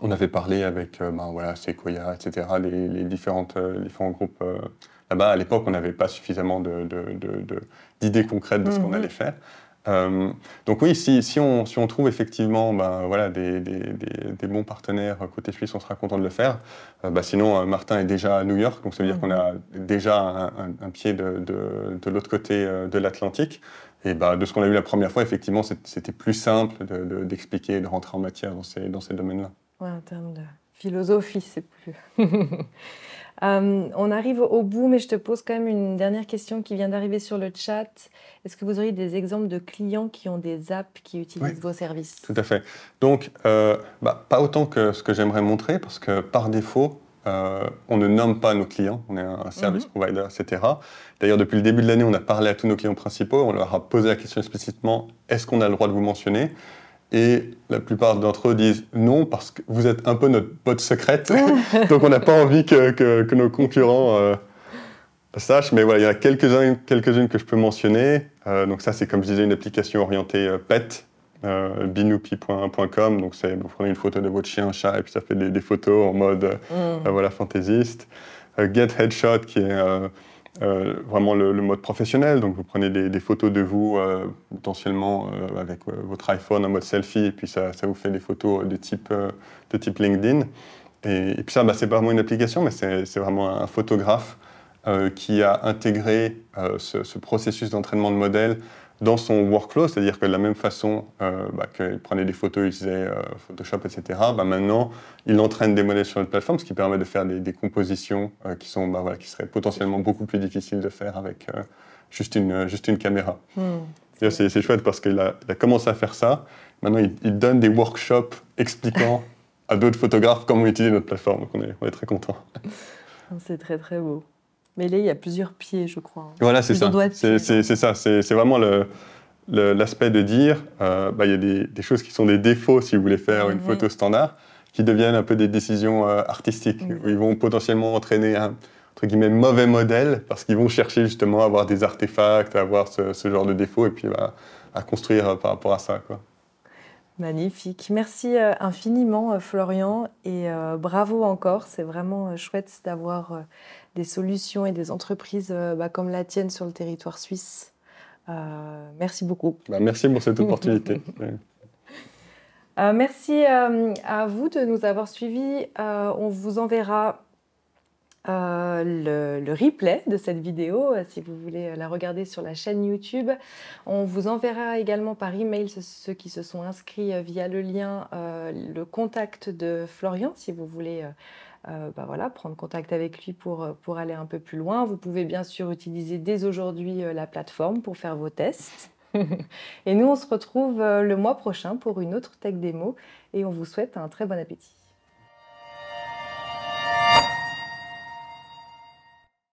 on avait parlé avec ben Sequoia, etc., les, différentes, différents groupes là-bas. À l'époque, on n'avait pas suffisamment d'idées concrètes de ce qu'on mhm. allait faire. donc oui, si, on, trouve effectivement ben des, bons partenaires côté suisse, on sera content de le faire. Bah, sinon, Martin est déjà à New York, donc ça veut dire mhm. qu'on a déjà un, pied de l'autre côté de l'Atlantique. Et bah, de ce qu'on a eu la première fois, effectivement, c'était plus simple d'expliquer, de, rentrer en matière dans ces, dans ces domaines-là.
Oui, en termes de philosophie, c'est plus. *laughs* Euh, on arrive au bout, mais je te pose quand même une dernière question qui vient d'arriver sur le chat. Est-ce que vous auriez des exemples de clients qui ont des apps qui utilisent vos services
Tout à fait. Donc, euh, bah, pas autant que ce que j'aimerais montrer, parce que par défaut, euh, on ne nomme pas nos clients, on est un service mhm. provider, etc. D'ailleurs, depuis le début de l'année, on a parlé à tous nos clients principaux, on leur a posé la question explicitement, est-ce qu'on a le droit de vous mentionner et la plupart d'entre eux disent non parce que vous êtes un peu notre botte secrète. *laughs* Donc on n'a pas envie que, nos concurrents euh, sachent. Mais voilà, il y a quelques-unes quelques que je peux mentionner. Euh, donc ça, c'est comme je disais, une application orientée pet, euh, binoupi.com. Donc, vous prenez une photo de votre chien, chat, et puis ça fait des, photos en mode euh, mm. euh, voilà, fantaisiste. Get Headshot, qui est vraiment le, mode professionnel. Donc vous prenez des, photos de vous potentiellement avec votre iPhone en mode selfie et puis ça, vous fait des photos de type, de type LinkedIn. Et, puis ça, bah, c'est pas vraiment une application, mais c'est vraiment un photographe qui a intégré ce, ce, processus d'entraînement de modèle dans son workflow, c'est-à-dire que de la même façon euh, bah, qu'il prenait des photos, il faisait euh, Photoshop, etc., bah, maintenant, il entraîne des modèles sur notre plateforme, ce qui permet de faire des, compositions euh, qui, sont, bah, voilà, qui seraient potentiellement beaucoup plus difficiles de faire avec juste, une, juste une caméra. Hmm. C'est chouette parce qu'il a, commencé à faire ça. Maintenant, il, donne des workshops expliquant *laughs* à d'autres photographes comment utiliser notre plateforme. Donc, on est, on est très content.
C'est très, très beau là, il y a plusieurs pieds, je crois. Hein.
Voilà, c'est ça. C'est ça. C'est vraiment l'aspect de dire, euh, bah, il y a des, choses qui sont des défauts si vous voulez faire une photo standard, qui deviennent un peu des décisions euh, artistiques, ils vont potentiellement entraîner un entre guillemets mauvais modèle, parce qu'ils vont chercher justement à avoir des artefacts, à avoir ce, genre de défauts, et puis bah, à construire euh, par rapport à ça. Quoi.
Magnifique. Merci infiniment, Florian, et bravo encore. C'est vraiment chouette d'avoir des solutions et des entreprises euh, bah, comme la tienne sur le territoire suisse. Euh, merci beaucoup.
Bah, merci pour cette opportunité. *laughs*
Euh, merci à vous de nous avoir suivis. on vous enverra le, replay de cette vidéo si vous voulez la regarder sur la chaîne YouTube. On vous enverra également par email ceux qui se sont inscrits via le lien, le contact de Florian si vous voulez euh, bah voilà, prendre contact avec lui pour, euh, pour aller un peu plus loin. Vous pouvez bien sûr utiliser dès aujourd'hui euh, la plateforme pour faire vos tests. *laughs* et nous, on se retrouve le mois prochain pour une autre tech démo et on vous souhaite un très bon appétit.